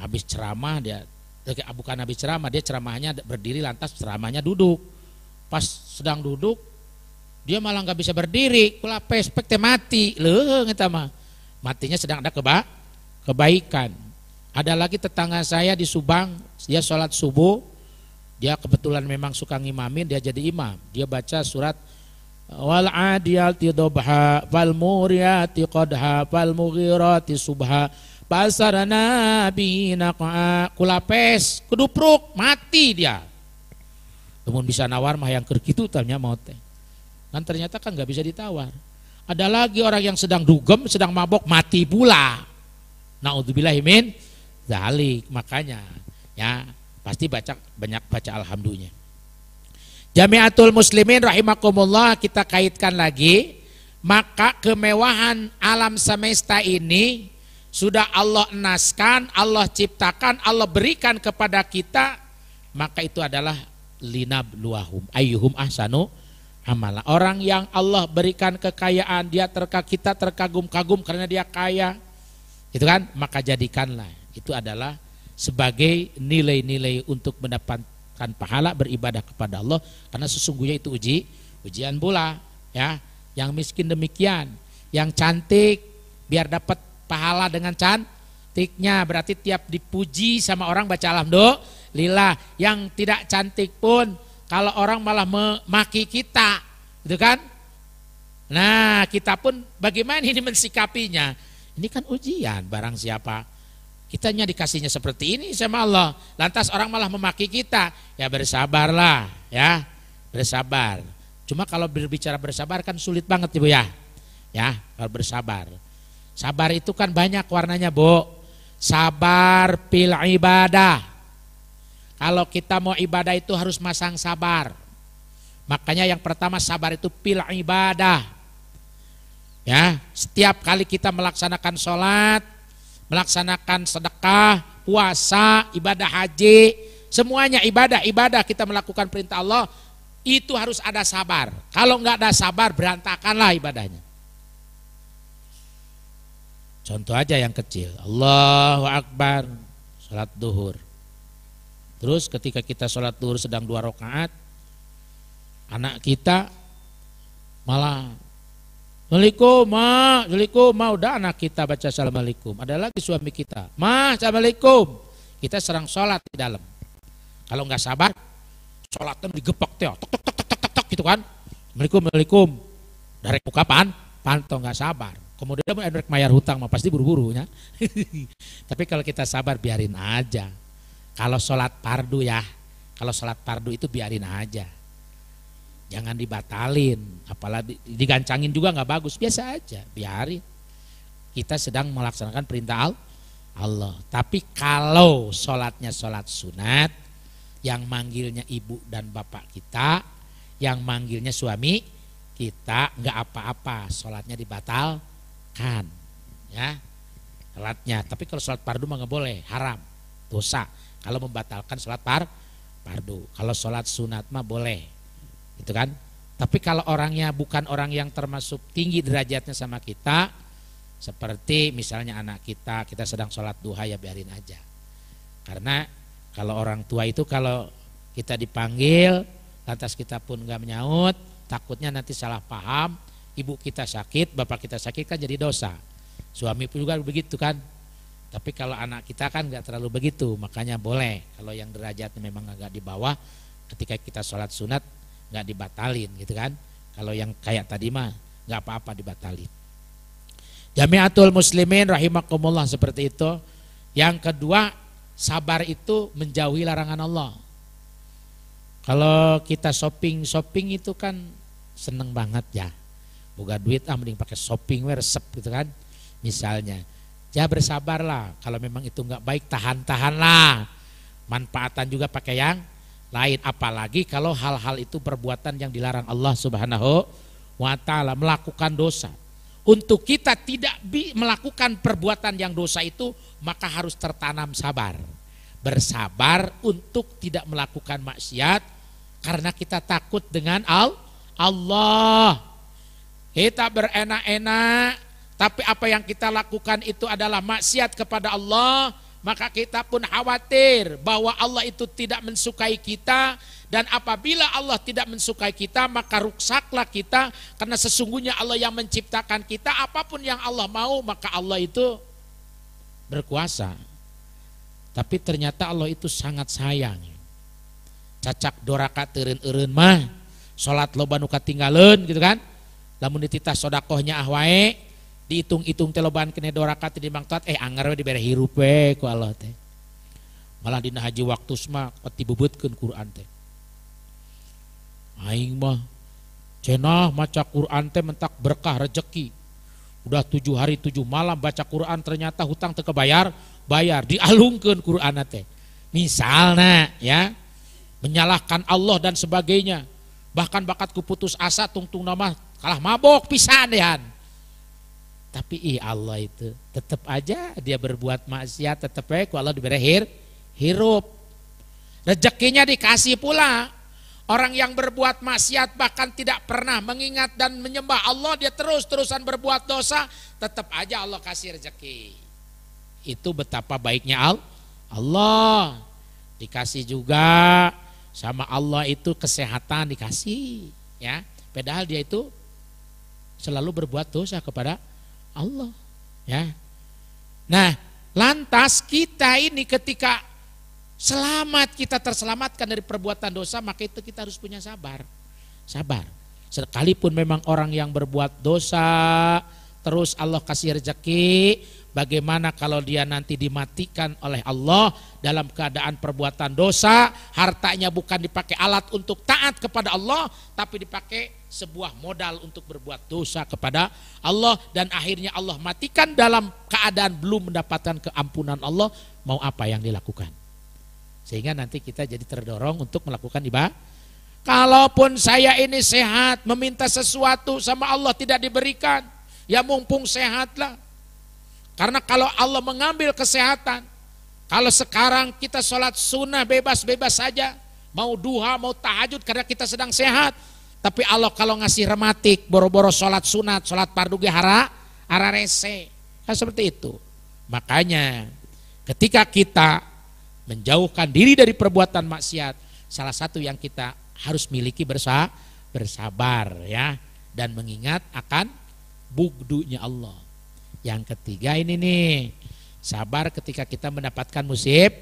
habis ceramah dia eh, bukan habis ceramah dia ceramahnya berdiri lantas ceramahnya duduk pas sedang duduk dia malah nggak bisa berdiri kula pespek mati loh mah matinya sedang ada kebak kebaikan. Ada lagi tetangga saya di Subang, dia sholat subuh, dia kebetulan memang suka ngimamin, dia jadi imam. Dia baca surat wal adiyati tidobha, wal muriyati qadha wal mughirati subha pasarana nabi naqa kulapes kedupruk mati dia namun bisa nawar mah yang kerkitu tanya mau teh kan ternyata kan nggak bisa ditawar ada lagi orang yang sedang dugem sedang mabok mati pula naudzubillahimin zalik makanya ya pasti baca banyak baca alhamdulillah Jamiatul Muslimin rahimakumullah kita kaitkan lagi maka kemewahan alam semesta ini sudah Allah naskan Allah ciptakan, Allah berikan kepada kita maka itu adalah linab luahum ayuhum ahsanu amala. Orang yang Allah berikan kekayaan dia kita terkagum-kagum karena dia kaya Gitu kan? Maka jadikanlah itu adalah sebagai nilai-nilai untuk mendapatkan pahala beribadah kepada Allah karena sesungguhnya itu uji ujian pula ya yang miskin demikian yang cantik biar dapat pahala dengan cantiknya berarti tiap dipuji sama orang baca alhamdulillah yang tidak cantik pun kalau orang malah memaki kita gitu kan nah kita pun bagaimana ini mensikapinya ini kan ujian barang siapa. Kitanya dikasihnya seperti ini sama Allah. Lantas orang malah memaki kita. Ya bersabarlah ya. Bersabar. Cuma kalau berbicara bersabar kan sulit banget Ibu ya. Ya, kalau bersabar. Sabar itu kan banyak warnanya, Bu. Sabar pil ibadah. Kalau kita mau ibadah itu harus masang sabar. Makanya yang pertama sabar itu pil ibadah Ya, setiap kali kita melaksanakan sholat, melaksanakan sedekah, puasa, ibadah haji, semuanya ibadah-ibadah kita melakukan perintah Allah, itu harus ada sabar. Kalau nggak ada sabar, berantakanlah ibadahnya. Contoh aja yang kecil, Allahu Akbar, sholat duhur. Terus ketika kita sholat duhur sedang dua rakaat, anak kita malah Assalamualaikum, ma. Assalamualaikum, ma. Udah anak kita baca assalamualaikum. Ada lagi suami kita. Ma, assalamualaikum. Kita serang sholat di dalam. Kalau nggak sabar, sholatnya kan digepok teo. Tok, tok, tok, tok, tok, tok, gitu kan. Assalamualaikum, assalamualaikum. Dari buka pan, pantau nggak sabar. Kemudian mau endrek mayar hutang, mah pasti buru-buru ya. Tapi kalau kita sabar biarin aja. Kalau sholat pardu ya, kalau sholat pardu itu biarin aja jangan dibatalin apalagi digancangin juga nggak bagus biasa aja biarin kita sedang melaksanakan perintah Allah tapi kalau sholatnya sholat sunat yang manggilnya ibu dan bapak kita yang manggilnya suami kita nggak apa-apa sholatnya dibatalkan ya sholatnya tapi kalau sholat pardu mah nggak boleh haram dosa kalau membatalkan sholat par pardu kalau sholat sunat mah boleh itu kan? Tapi kalau orangnya bukan orang yang termasuk tinggi derajatnya sama kita, seperti misalnya anak kita, kita sedang sholat duha ya biarin aja. Karena kalau orang tua itu kalau kita dipanggil, lantas kita pun nggak menyaut, takutnya nanti salah paham, ibu kita sakit, bapak kita sakit kan jadi dosa. Suami pun juga begitu kan. Tapi kalau anak kita kan nggak terlalu begitu, makanya boleh. Kalau yang derajatnya memang agak di bawah, ketika kita sholat sunat nggak dibatalin gitu kan kalau yang kayak tadi mah nggak apa-apa dibatalin Jamiatul Muslimin rahimakumullah seperti itu yang kedua sabar itu menjauhi larangan Allah kalau kita shopping shopping itu kan seneng banget ya buka duit ah mending pakai shopping wear resep gitu kan misalnya ya bersabarlah kalau memang itu nggak baik tahan-tahanlah manfaatan juga pakai yang lain apalagi kalau hal-hal itu perbuatan yang dilarang Allah Subhanahu wa taala melakukan dosa. Untuk kita tidak melakukan perbuatan yang dosa itu maka harus tertanam sabar. Bersabar untuk tidak melakukan maksiat karena kita takut dengan Al Allah. Kita berenak-enak tapi apa yang kita lakukan itu adalah maksiat kepada Allah maka kita pun khawatir bahwa Allah itu tidak mensukai kita dan apabila Allah tidak mensukai kita maka rusaklah kita karena sesungguhnya Allah yang menciptakan kita apapun yang Allah mau maka Allah itu berkuasa tapi ternyata Allah itu sangat sayang cacak doraka terin erin mah solat loba nuka tinggalen gitu kan lamun dititah sodakohnya ahwae dihitung-hitung teloban kene dorakat di mangtat eh anggar dibere hirup we ku Allah teh malah di haji waktu sma peti bebutkan Quran teh aing mah cenah maca Quran teh mentak berkah rezeki udah tujuh hari tujuh malam baca Quran ternyata hutang teu kebayar bayar dialungkeun Quran teh misalnya ya menyalahkan Allah dan sebagainya bahkan bakat putus asa tungtung nama kalah mabok pisan dehan tapi ih Allah itu tetap aja dia berbuat maksiat tetap baik Allah diberakhir, hirup. Rezekinya dikasih pula. Orang yang berbuat maksiat bahkan tidak pernah mengingat dan menyembah Allah dia terus-terusan berbuat dosa tetap aja Allah kasih rezeki. Itu betapa baiknya Allah. Allah dikasih juga sama Allah itu kesehatan dikasih ya. Padahal dia itu selalu berbuat dosa kepada Allah. Ya. Nah, lantas kita ini ketika selamat kita terselamatkan dari perbuatan dosa, maka itu kita harus punya sabar. Sabar. Sekalipun memang orang yang berbuat dosa, terus Allah kasih rezeki, bagaimana kalau dia nanti dimatikan oleh Allah dalam keadaan perbuatan dosa, hartanya bukan dipakai alat untuk taat kepada Allah, tapi dipakai sebuah modal untuk berbuat dosa kepada Allah dan akhirnya Allah matikan dalam keadaan belum mendapatkan keampunan Allah mau apa yang dilakukan sehingga nanti kita jadi terdorong untuk melakukan ibadah kalaupun saya ini sehat meminta sesuatu sama Allah tidak diberikan ya mumpung sehatlah karena kalau Allah mengambil kesehatan kalau sekarang kita sholat sunnah bebas-bebas saja mau duha mau tahajud karena kita sedang sehat tapi Allah kalau ngasih rematik, boro-boro sholat sunat, sholat parduge hara, hara rese. Kan seperti itu. Makanya ketika kita menjauhkan diri dari perbuatan maksiat, salah satu yang kita harus miliki bersa bersabar ya dan mengingat akan bugdunya Allah. Yang ketiga ini nih, sabar ketika kita mendapatkan musib,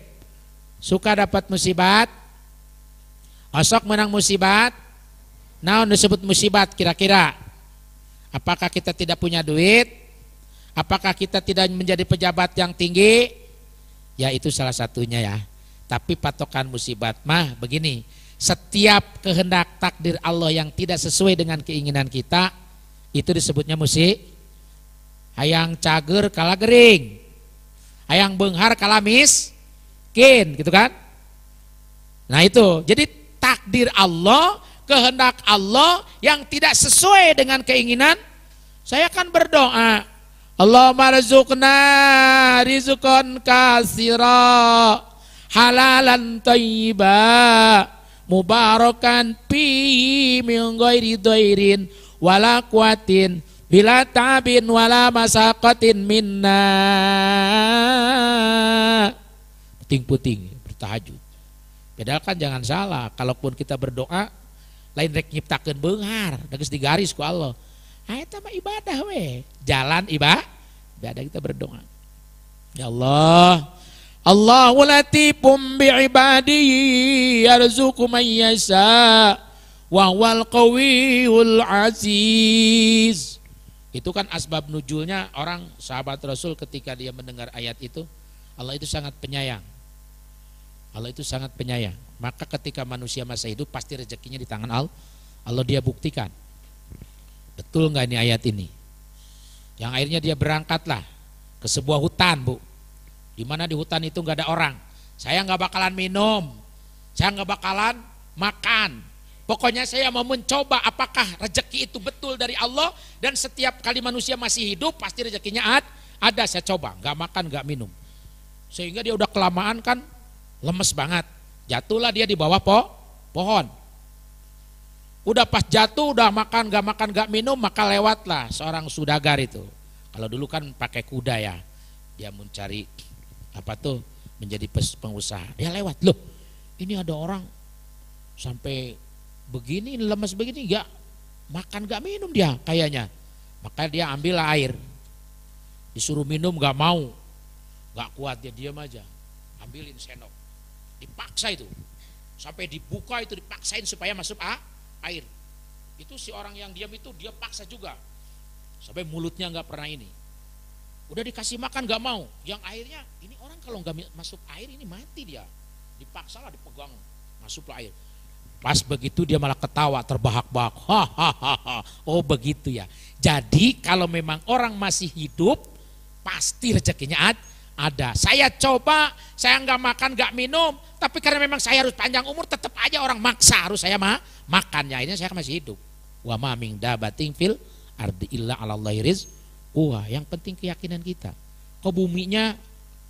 suka dapat musibat, osok menang musibat, Nah, disebut musibat kira-kira. Apakah kita tidak punya duit? Apakah kita tidak menjadi pejabat yang tinggi? Ya itu salah satunya ya. Tapi patokan musibat mah begini. Setiap kehendak takdir Allah yang tidak sesuai dengan keinginan kita itu disebutnya musik. Hayang cager kala gering. Hayang benghar kala mis. miskin gitu kan. Nah itu. Jadi takdir Allah kehendak Allah yang tidak sesuai dengan keinginan, saya akan berdoa. Allah marzukna rizukon kasira halalan tayyiba mubarakan pi min ghairi dhairin wala kuatin bila tabin wala masaqatin minna puting-puting bertahajud. Padahal kan jangan salah, kalaupun kita berdoa lain rek nyiptakan benghar dagus digaris ku Allah nah itu ibadah we jalan ibadah ibadah kita berdoa ya Allah Allah latifum bi'ibadihi yarzuqu man yasha wa wal qawiyul aziz itu kan asbab nujulnya orang sahabat Rasul ketika dia mendengar ayat itu Allah itu sangat penyayang Allah itu sangat penyayang maka ketika manusia masa hidup pasti rezekinya di tangan Allah. Allah dia buktikan. Betul nggak ini ayat ini? Yang akhirnya dia berangkatlah ke sebuah hutan, Bu. Di mana di hutan itu nggak ada orang. Saya nggak bakalan minum. Saya nggak bakalan makan. Pokoknya saya mau mencoba apakah rezeki itu betul dari Allah dan setiap kali manusia masih hidup pasti rezekinya ada. Ada saya coba, nggak makan, nggak minum. Sehingga dia udah kelamaan kan lemes banget. Jatuhlah dia di bawah po, pohon. Udah pas jatuh, udah makan, gak makan, gak minum, maka lewatlah seorang sudagar itu. Kalau dulu kan pakai kuda ya, dia mencari apa tuh menjadi pengusaha. Dia ya lewat, loh ini ada orang sampai begini, lemes begini, gak makan, gak minum dia kayaknya. Maka dia ambil air, disuruh minum gak mau, gak kuat dia diam aja, ambilin sendok dipaksa itu sampai dibuka itu dipaksain supaya masuk ah, air itu si orang yang diam itu dia paksa juga sampai mulutnya nggak pernah ini udah dikasih makan nggak mau yang airnya ini orang kalau nggak masuk air ini mati dia dipaksa lah dipegang masuk air pas begitu dia malah ketawa terbahak-bahak hahaha oh begitu ya jadi kalau memang orang masih hidup pasti rezekinya ada ada. Saya coba, saya nggak makan, nggak minum, tapi karena memang saya harus panjang umur, tetap aja orang maksa harus saya ma makan. Ya, akhirnya saya masih hidup. Wa ma min dabating fil ardi illa alallahi riz. Wah, yang penting keyakinan kita. Kok buminya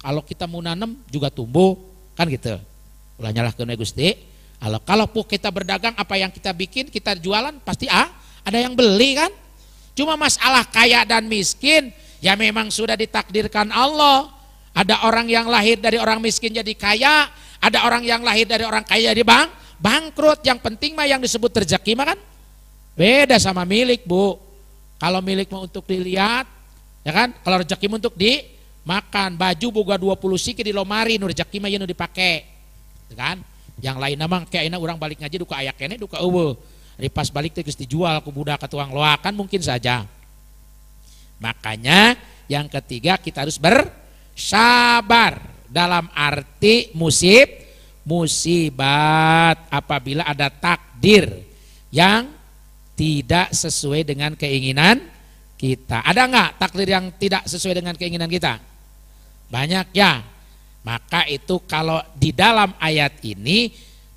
kalau kita mau nanam juga tumbuh, kan gitu. Ulah nyalah ke Gusti. Kalau kalau kita berdagang apa yang kita bikin, kita jualan pasti ah, ada yang beli kan? Cuma masalah kaya dan miskin ya memang sudah ditakdirkan Allah. Ada orang yang lahir dari orang miskin jadi kaya, ada orang yang lahir dari orang kaya jadi bang, bangkrut. Yang penting mah yang disebut rezeki mah kan beda sama milik, Bu. Kalau milik mah untuk dilihat, ya kan? Kalau mah untuk di makan, baju boga 20 siki di lomari nu rezeki mah dipakai. Ya kan? Yang lain mah kayaknya orang balik ngaji duka ayak kene duka eueuh. Ripas balik teh dijual ku budak ke loakan mungkin saja. Makanya yang ketiga kita harus ber sabar dalam arti musib musibat apabila ada takdir yang tidak sesuai dengan keinginan kita. Ada nggak takdir yang tidak sesuai dengan keinginan kita? Banyak ya. Maka itu kalau di dalam ayat ini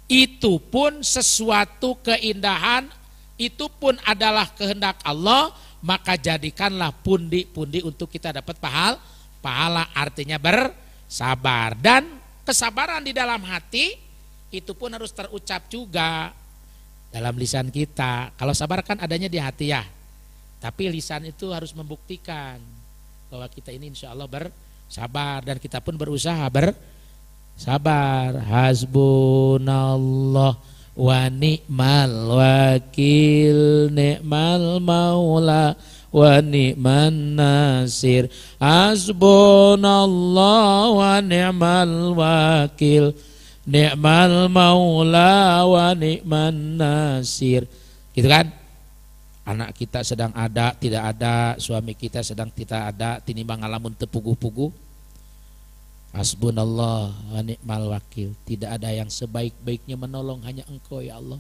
itu pun sesuatu keindahan, itu pun adalah kehendak Allah, maka jadikanlah pundi-pundi untuk kita dapat pahal, pahala artinya bersabar dan kesabaran di dalam hati itu pun harus terucap juga dalam lisan kita. Kalau sabar kan adanya di hati ya. Tapi lisan itu harus membuktikan bahwa kita ini insya Allah bersabar dan kita pun berusaha bersabar. Hasbunallah wa ni'mal wakil ni'mal maula wa ni'man nasir hasbunallah wa ni'mal wakil ni'mal maula wa ni'man nasir gitu kan anak kita sedang ada tidak ada suami kita sedang tidak ada tinimbang alamun tepugu-pugu hasbunallah wa ni'mal wakil tidak ada yang sebaik-baiknya menolong hanya engkau ya Allah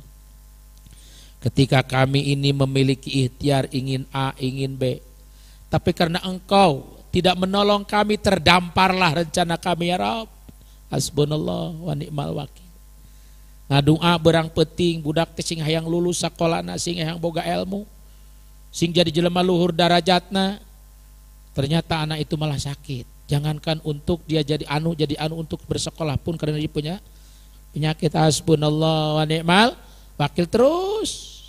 Ketika kami ini memiliki ikhtiar ingin A, ingin B. Tapi karena engkau tidak menolong kami, terdamparlah rencana kami ya Rabb. Hasbunallah wa ni'mal wakil. Ngadung A berang peting, budak teh hayang lulus sekolah sing hayang boga ilmu. Sing jadi jelema luhur darajatna. Ternyata anak itu malah sakit. Jangankan untuk dia jadi anu, jadi anu untuk bersekolah pun karena dia punya penyakit hasbunallah wa ni'mal wakil terus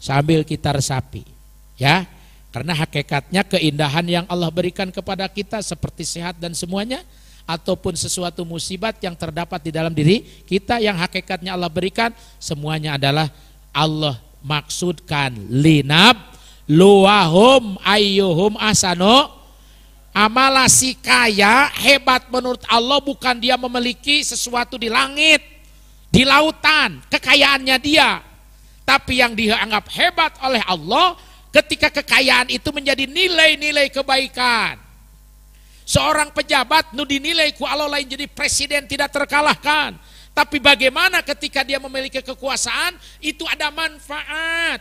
sambil kita resapi ya karena hakikatnya keindahan yang Allah berikan kepada kita seperti sehat dan semuanya ataupun sesuatu musibat yang terdapat di dalam diri kita yang hakikatnya Allah berikan semuanya adalah Allah maksudkan linab luahum ayyuhum asano amala kaya hebat menurut Allah bukan dia memiliki sesuatu di langit di lautan, kekayaannya dia. Tapi yang dianggap hebat oleh Allah ketika kekayaan itu menjadi nilai-nilai kebaikan. Seorang pejabat nu dinilai ku Allah lain jadi presiden tidak terkalahkan. Tapi bagaimana ketika dia memiliki kekuasaan itu ada manfaat.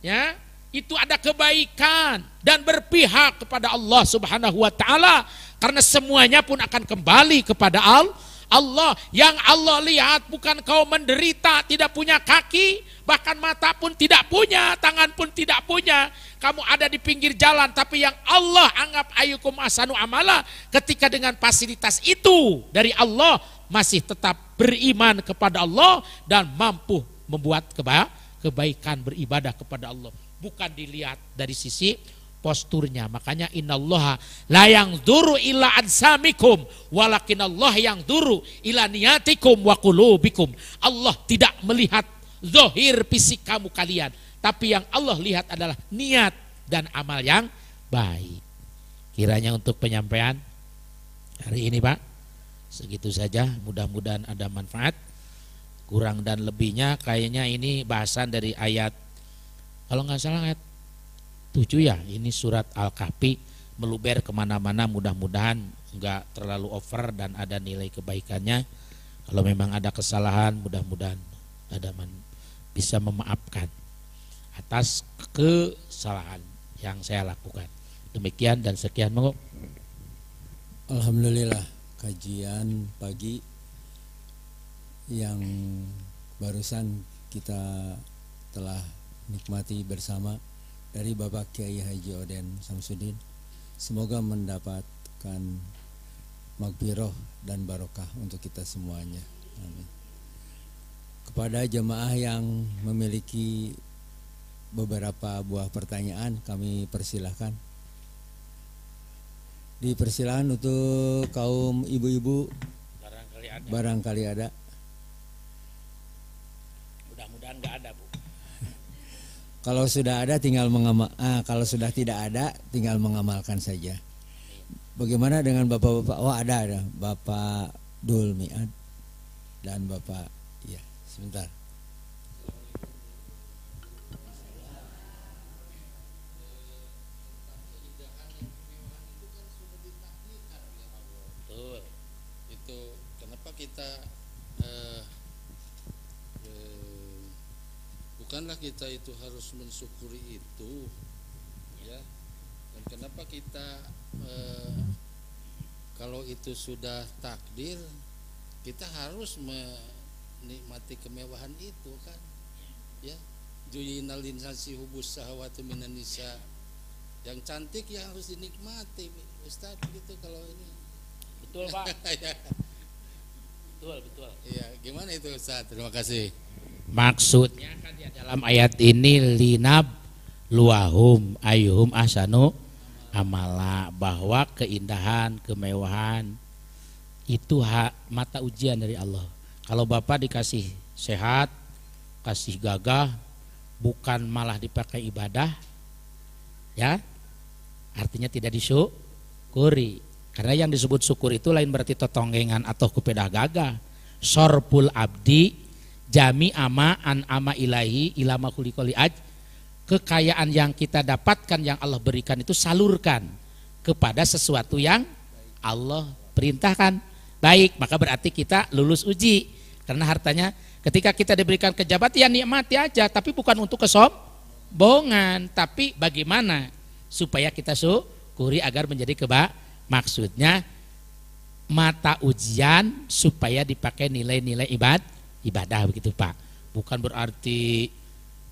Ya, itu ada kebaikan dan berpihak kepada Allah Subhanahu wa taala karena semuanya pun akan kembali kepada Allah Allah yang Allah lihat bukan kau menderita tidak punya kaki bahkan mata pun tidak punya tangan pun tidak punya kamu ada di pinggir jalan tapi yang Allah anggap ayukum asanu amala ketika dengan fasilitas itu dari Allah masih tetap beriman kepada Allah dan mampu membuat keba kebaikan beribadah kepada Allah bukan dilihat dari sisi posturnya. Makanya innallaha la yang duru ila ansamikum walakin Allah yang duru ila niatikum wa kulubikum. Allah tidak melihat zohir fisik kamu kalian, tapi yang Allah lihat adalah niat dan amal yang baik. Kiranya untuk penyampaian hari ini Pak, segitu saja. Mudah-mudahan ada manfaat. Kurang dan lebihnya kayaknya ini bahasan dari ayat kalau nggak salah ayat 7 ya ini surat Al-Kahfi meluber kemana-mana mudah-mudahan nggak terlalu over dan ada nilai kebaikannya kalau memang ada kesalahan mudah-mudahan ada man bisa memaafkan atas kesalahan yang saya lakukan demikian dan sekian monggo Alhamdulillah kajian pagi yang barusan kita telah nikmati bersama dari Bapak Kiai Haji Oden Samsudin semoga mendapatkan magbiroh dan barokah untuk kita semuanya. Amin. Kepada jemaah yang memiliki beberapa buah pertanyaan kami persilahkan. Di persilahan untuk kaum ibu-ibu barangkali ada. Barangkali ada. Mudah-mudahan nggak ada bu. Kalau sudah ada tinggal mengamal ah, kalau sudah tidak ada tinggal mengamalkan saja. Bagaimana dengan bapak-bapak? Oh ada ada Bapak Dul Miad dan Bapak ya sebentar. kita bukanlah kita itu harus mensyukuri itu ya dan kenapa kita eh, kalau itu sudah takdir kita harus menikmati kemewahan itu kan ya juyinal hubus sahawati minanisa. yang cantik yang harus dinikmati Ustaz gitu kalau ini betul Pak ya. betul betul iya gimana itu Ustaz terima kasih Maksudnya kan ya dalam ayat ini linab luahum ayuhum asanu amala bahwa keindahan, kemewahan itu hak mata ujian dari Allah. Kalau Bapak dikasih sehat, kasih gagah, bukan malah dipakai ibadah, ya artinya tidak disyukuri. Karena yang disebut syukur itu lain berarti totonggengan atau kupedah gagah. Sorpul abdi jami ama an ama ilahi ilama kulikoli aj kekayaan yang kita dapatkan yang Allah berikan itu salurkan kepada sesuatu yang Allah perintahkan baik maka berarti kita lulus uji karena hartanya ketika kita diberikan kejabat ya nikmati aja tapi bukan untuk kesombongan tapi bagaimana supaya kita syukuri agar menjadi keba maksudnya mata ujian supaya dipakai nilai-nilai ibadah ibadah begitu Pak. Bukan berarti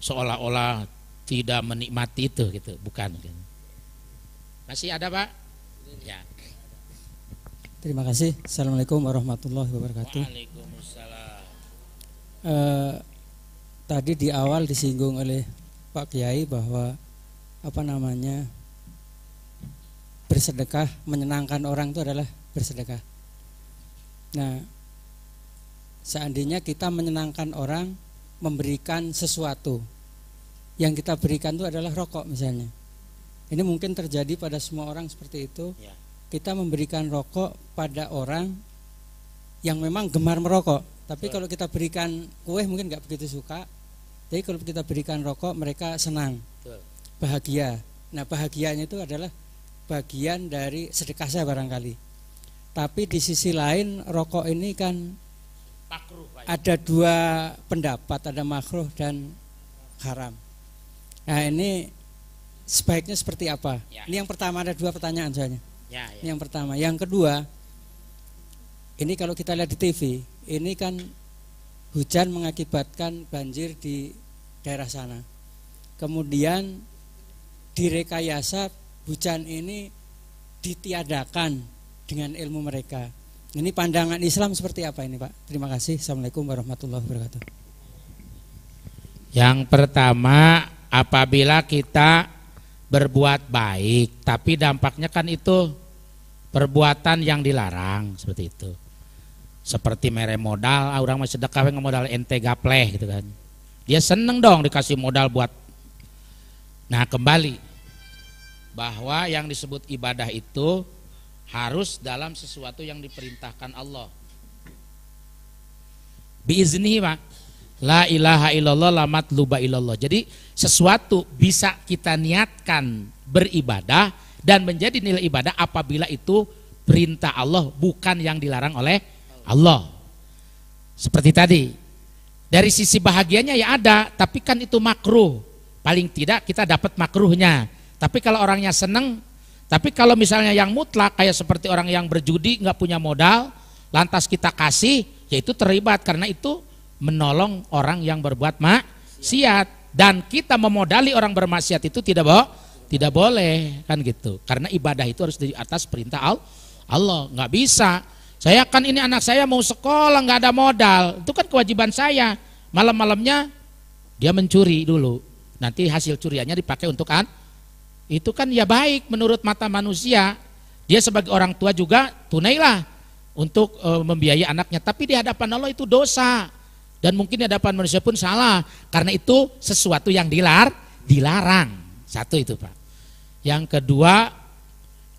seolah-olah tidak menikmati itu gitu, bukan. Kan. Masih ada Pak? Ya. Terima kasih. Assalamualaikum warahmatullahi wabarakatuh. Waalaikumsalam. Eh, tadi di awal disinggung oleh Pak Kiai bahwa apa namanya bersedekah menyenangkan orang itu adalah bersedekah. Nah, seandainya kita menyenangkan orang memberikan sesuatu yang kita berikan itu adalah rokok misalnya ini mungkin terjadi pada semua orang seperti itu ya. kita memberikan rokok pada orang yang memang gemar merokok tapi so. kalau kita berikan kue mungkin nggak begitu suka tapi kalau kita berikan rokok mereka senang bahagia nah bahagianya itu adalah bagian dari sedekah saya barangkali tapi di sisi lain rokok ini kan makruh, ada dua pendapat ada makruh dan haram nah ini sebaiknya seperti apa ya. ini yang pertama ada dua pertanyaan soalnya ya, ya. yang pertama yang kedua ini kalau kita lihat di TV ini kan hujan mengakibatkan banjir di daerah sana kemudian direkayasa hujan ini ditiadakan dengan ilmu mereka ini pandangan Islam seperti apa ini Pak? Terima kasih. Assalamualaikum warahmatullahi wabarakatuh. Yang pertama, apabila kita berbuat baik, tapi dampaknya kan itu perbuatan yang dilarang seperti itu. Seperti mere modal, ah, orang masih sedekah yang modal ente gapleh gitu kan. Dia seneng dong dikasih modal buat. Nah kembali bahwa yang disebut ibadah itu harus dalam sesuatu yang diperintahkan Allah. Biizni pak. La ilaha illallah la luba illallah. Jadi sesuatu bisa kita niatkan beribadah dan menjadi nilai ibadah apabila itu perintah Allah bukan yang dilarang oleh Allah. Seperti tadi. Dari sisi bahagianya ya ada, tapi kan itu makruh. Paling tidak kita dapat makruhnya. Tapi kalau orangnya senang, tapi kalau misalnya yang mutlak kayak seperti orang yang berjudi nggak punya modal, lantas kita kasih, yaitu terlibat karena itu menolong orang yang berbuat maksiat dan kita memodali orang bermaksiat itu tidak boh, tidak boleh kan gitu. Karena ibadah itu harus di atas perintah Allah, nggak bisa. Saya kan ini anak saya mau sekolah nggak ada modal, itu kan kewajiban saya. Malam-malamnya dia mencuri dulu, nanti hasil curiannya dipakai untuk an itu kan ya baik menurut mata manusia. Dia sebagai orang tua juga tunailah untuk e, membiayai anaknya, tapi di hadapan Allah itu dosa. Dan mungkin di hadapan manusia pun salah karena itu sesuatu yang dilar dilarang. Satu itu, Pak. Yang kedua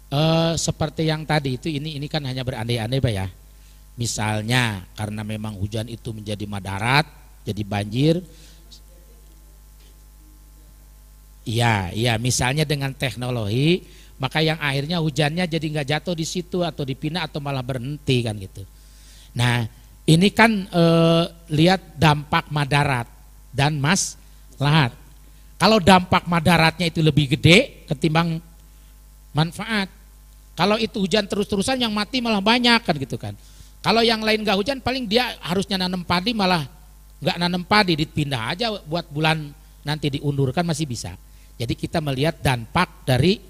e, seperti yang tadi itu ini ini kan hanya berandai-andai, Pak ya. Misalnya karena memang hujan itu menjadi madarat, jadi banjir, Iya, iya. Misalnya dengan teknologi, maka yang akhirnya hujannya jadi nggak jatuh di situ atau dipindah atau malah berhenti kan gitu. Nah, ini kan e, lihat dampak madarat dan mas lahat. Kalau dampak madaratnya itu lebih gede ketimbang manfaat. Kalau itu hujan terus-terusan yang mati malah banyak kan gitu kan. Kalau yang lain nggak hujan paling dia harusnya nanam padi malah nggak nanam padi dipindah aja buat bulan nanti diundurkan masih bisa. Jadi kita melihat dampak dari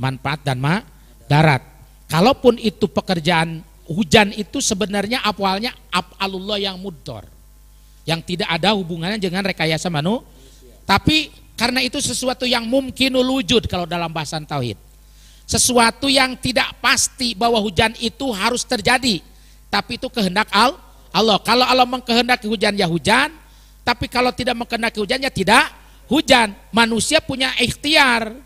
manfaat dan ma darat. Kalaupun itu pekerjaan hujan itu sebenarnya awalnya af'alullah yang mudor. Yang tidak ada hubungannya dengan rekayasa manu. Tapi karena itu sesuatu yang mungkin wujud kalau dalam bahasa tauhid. Sesuatu yang tidak pasti bahwa hujan itu harus terjadi. Tapi itu kehendak Allah. Allah. Kalau Allah mengkehendaki hujan ya hujan, tapi kalau tidak mengkehendaki hujan ya tidak hujan, manusia punya ikhtiar.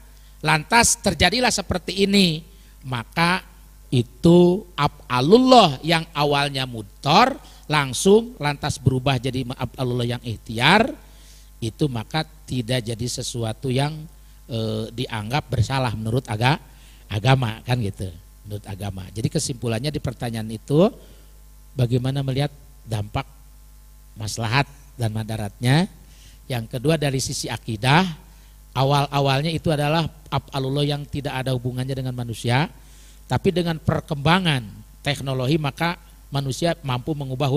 Lantas terjadilah seperti ini. Maka itu af'alullah yang awalnya mutor langsung lantas berubah jadi af'alullah yang ikhtiar itu maka tidak jadi sesuatu yang e, dianggap bersalah menurut aga, agama kan gitu menurut agama. Jadi kesimpulannya di pertanyaan itu bagaimana melihat dampak maslahat dan madaratnya yang kedua dari sisi akidah, awal-awalnya itu adalah Allah yang tidak ada hubungannya dengan manusia, tapi dengan perkembangan teknologi maka manusia mampu mengubah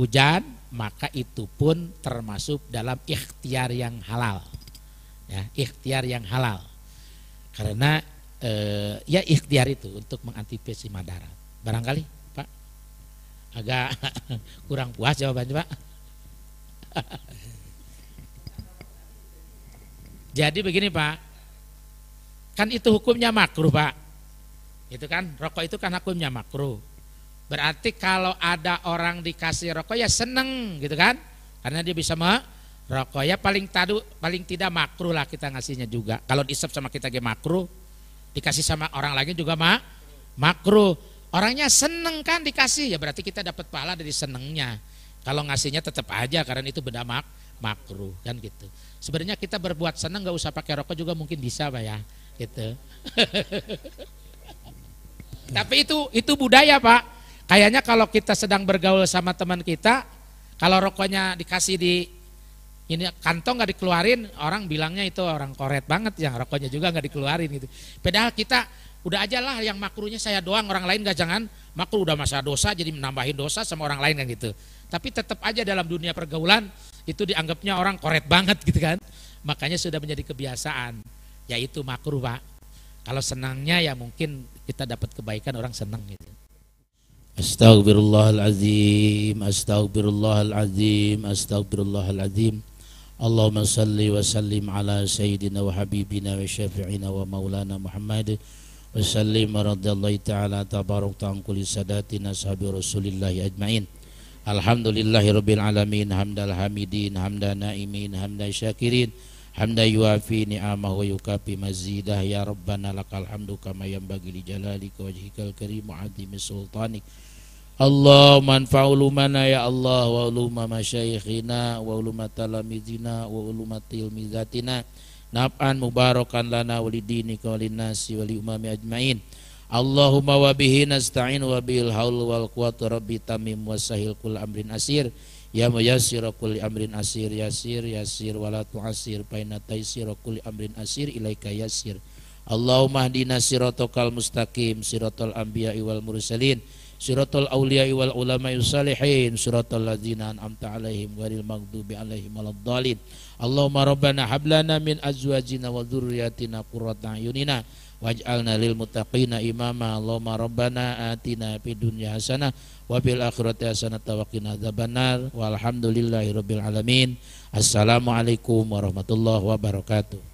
hujan, maka itu pun termasuk dalam ikhtiar yang halal. Ya, ikhtiar yang halal. Karena eh, ya ikhtiar itu untuk mengantisipasi madarat. Barangkali Pak agak kurang puas jawabannya Pak. Jadi begini Pak, kan itu hukumnya makruh Pak. Itu kan, rokok itu kan hukumnya makruh. Berarti kalau ada orang dikasih rokok ya seneng gitu kan. Karena dia bisa merokok ya paling tadu, paling tidak makruh lah kita ngasihnya juga. Kalau disep sama kita gak makruh, dikasih sama orang lagi juga mak makruh. Orangnya seneng kan dikasih ya berarti kita dapat pahala dari senengnya. Kalau ngasihnya tetap aja karena itu benda makruh makruh kan gitu. Sebenarnya kita berbuat senang nggak usah pakai rokok juga mungkin bisa pak ya gitu. Tapi itu itu budaya pak. Kayaknya kalau kita sedang bergaul sama teman kita, kalau rokoknya dikasih di ini kantong nggak dikeluarin, orang bilangnya itu orang koret banget yang rokoknya juga nggak dikeluarin gitu. Padahal kita udah aja lah yang makruhnya saya doang, orang lain gak jangan makruh udah masa dosa jadi menambahin dosa sama orang lain kan gitu. Tapi tetap aja dalam dunia pergaulan itu dianggapnya orang koret banget gitu kan. Makanya sudah menjadi kebiasaan, yaitu makruh Pak. Kalau senangnya ya mungkin kita dapat kebaikan orang senang gitu. Astagfirullahaladzim Astagfirullahaladzim Astagfirullahaladzim Allahumma salli wa sallim ala sayyidina wa habibina wa syafi'ina wa maulana Muhammad wa sallim wa radiyallahu ta'ala tabarak ta'an sadatina sahabi rasulillahi ajma'in. Alhamdulillahirabbil alamin hamdal hamidin hamdan naimin hamdan syakirin hamdan yuafi ni'amahu wa yukafi mazidah ya rabbana lakal hamdu kama yanbaghi li jalalika wajhikal karim wa sultanik Allahumma anfa ya Allah wa uluma masyayikhina wa uluma talamizina wa uluma tilmizatina naf'an mubarakan lana walidini kawalinnasi wali umami ajmain Allahumma wa bihi nasta'in wa bil haul wal quwwata rabbi tamim wa sahil kul amrin asir ya muyassir kul amrin asir yasir yasir wala tu'asir baina taisir kul amrin asir ilaika yasir Allahumma hdina siratal mustaqim siratal anbiya'i wal mursalin siratal awliya'i wal ulama salihin siratal ladzina an'amta alaihim ghairil maghdubi alaihim waladdallin Allahumma rabbana hablana min azwajina wa dzurriyyatina qurrata ayunina waj'alna lil muttaqina imama Allahumma rabbana atina fid dunya hasanah wa fil akhirati hasanah wa qina adzabannar walhamdulillahi rabbil alamin assalamualaikum warahmatullahi wabarakatuh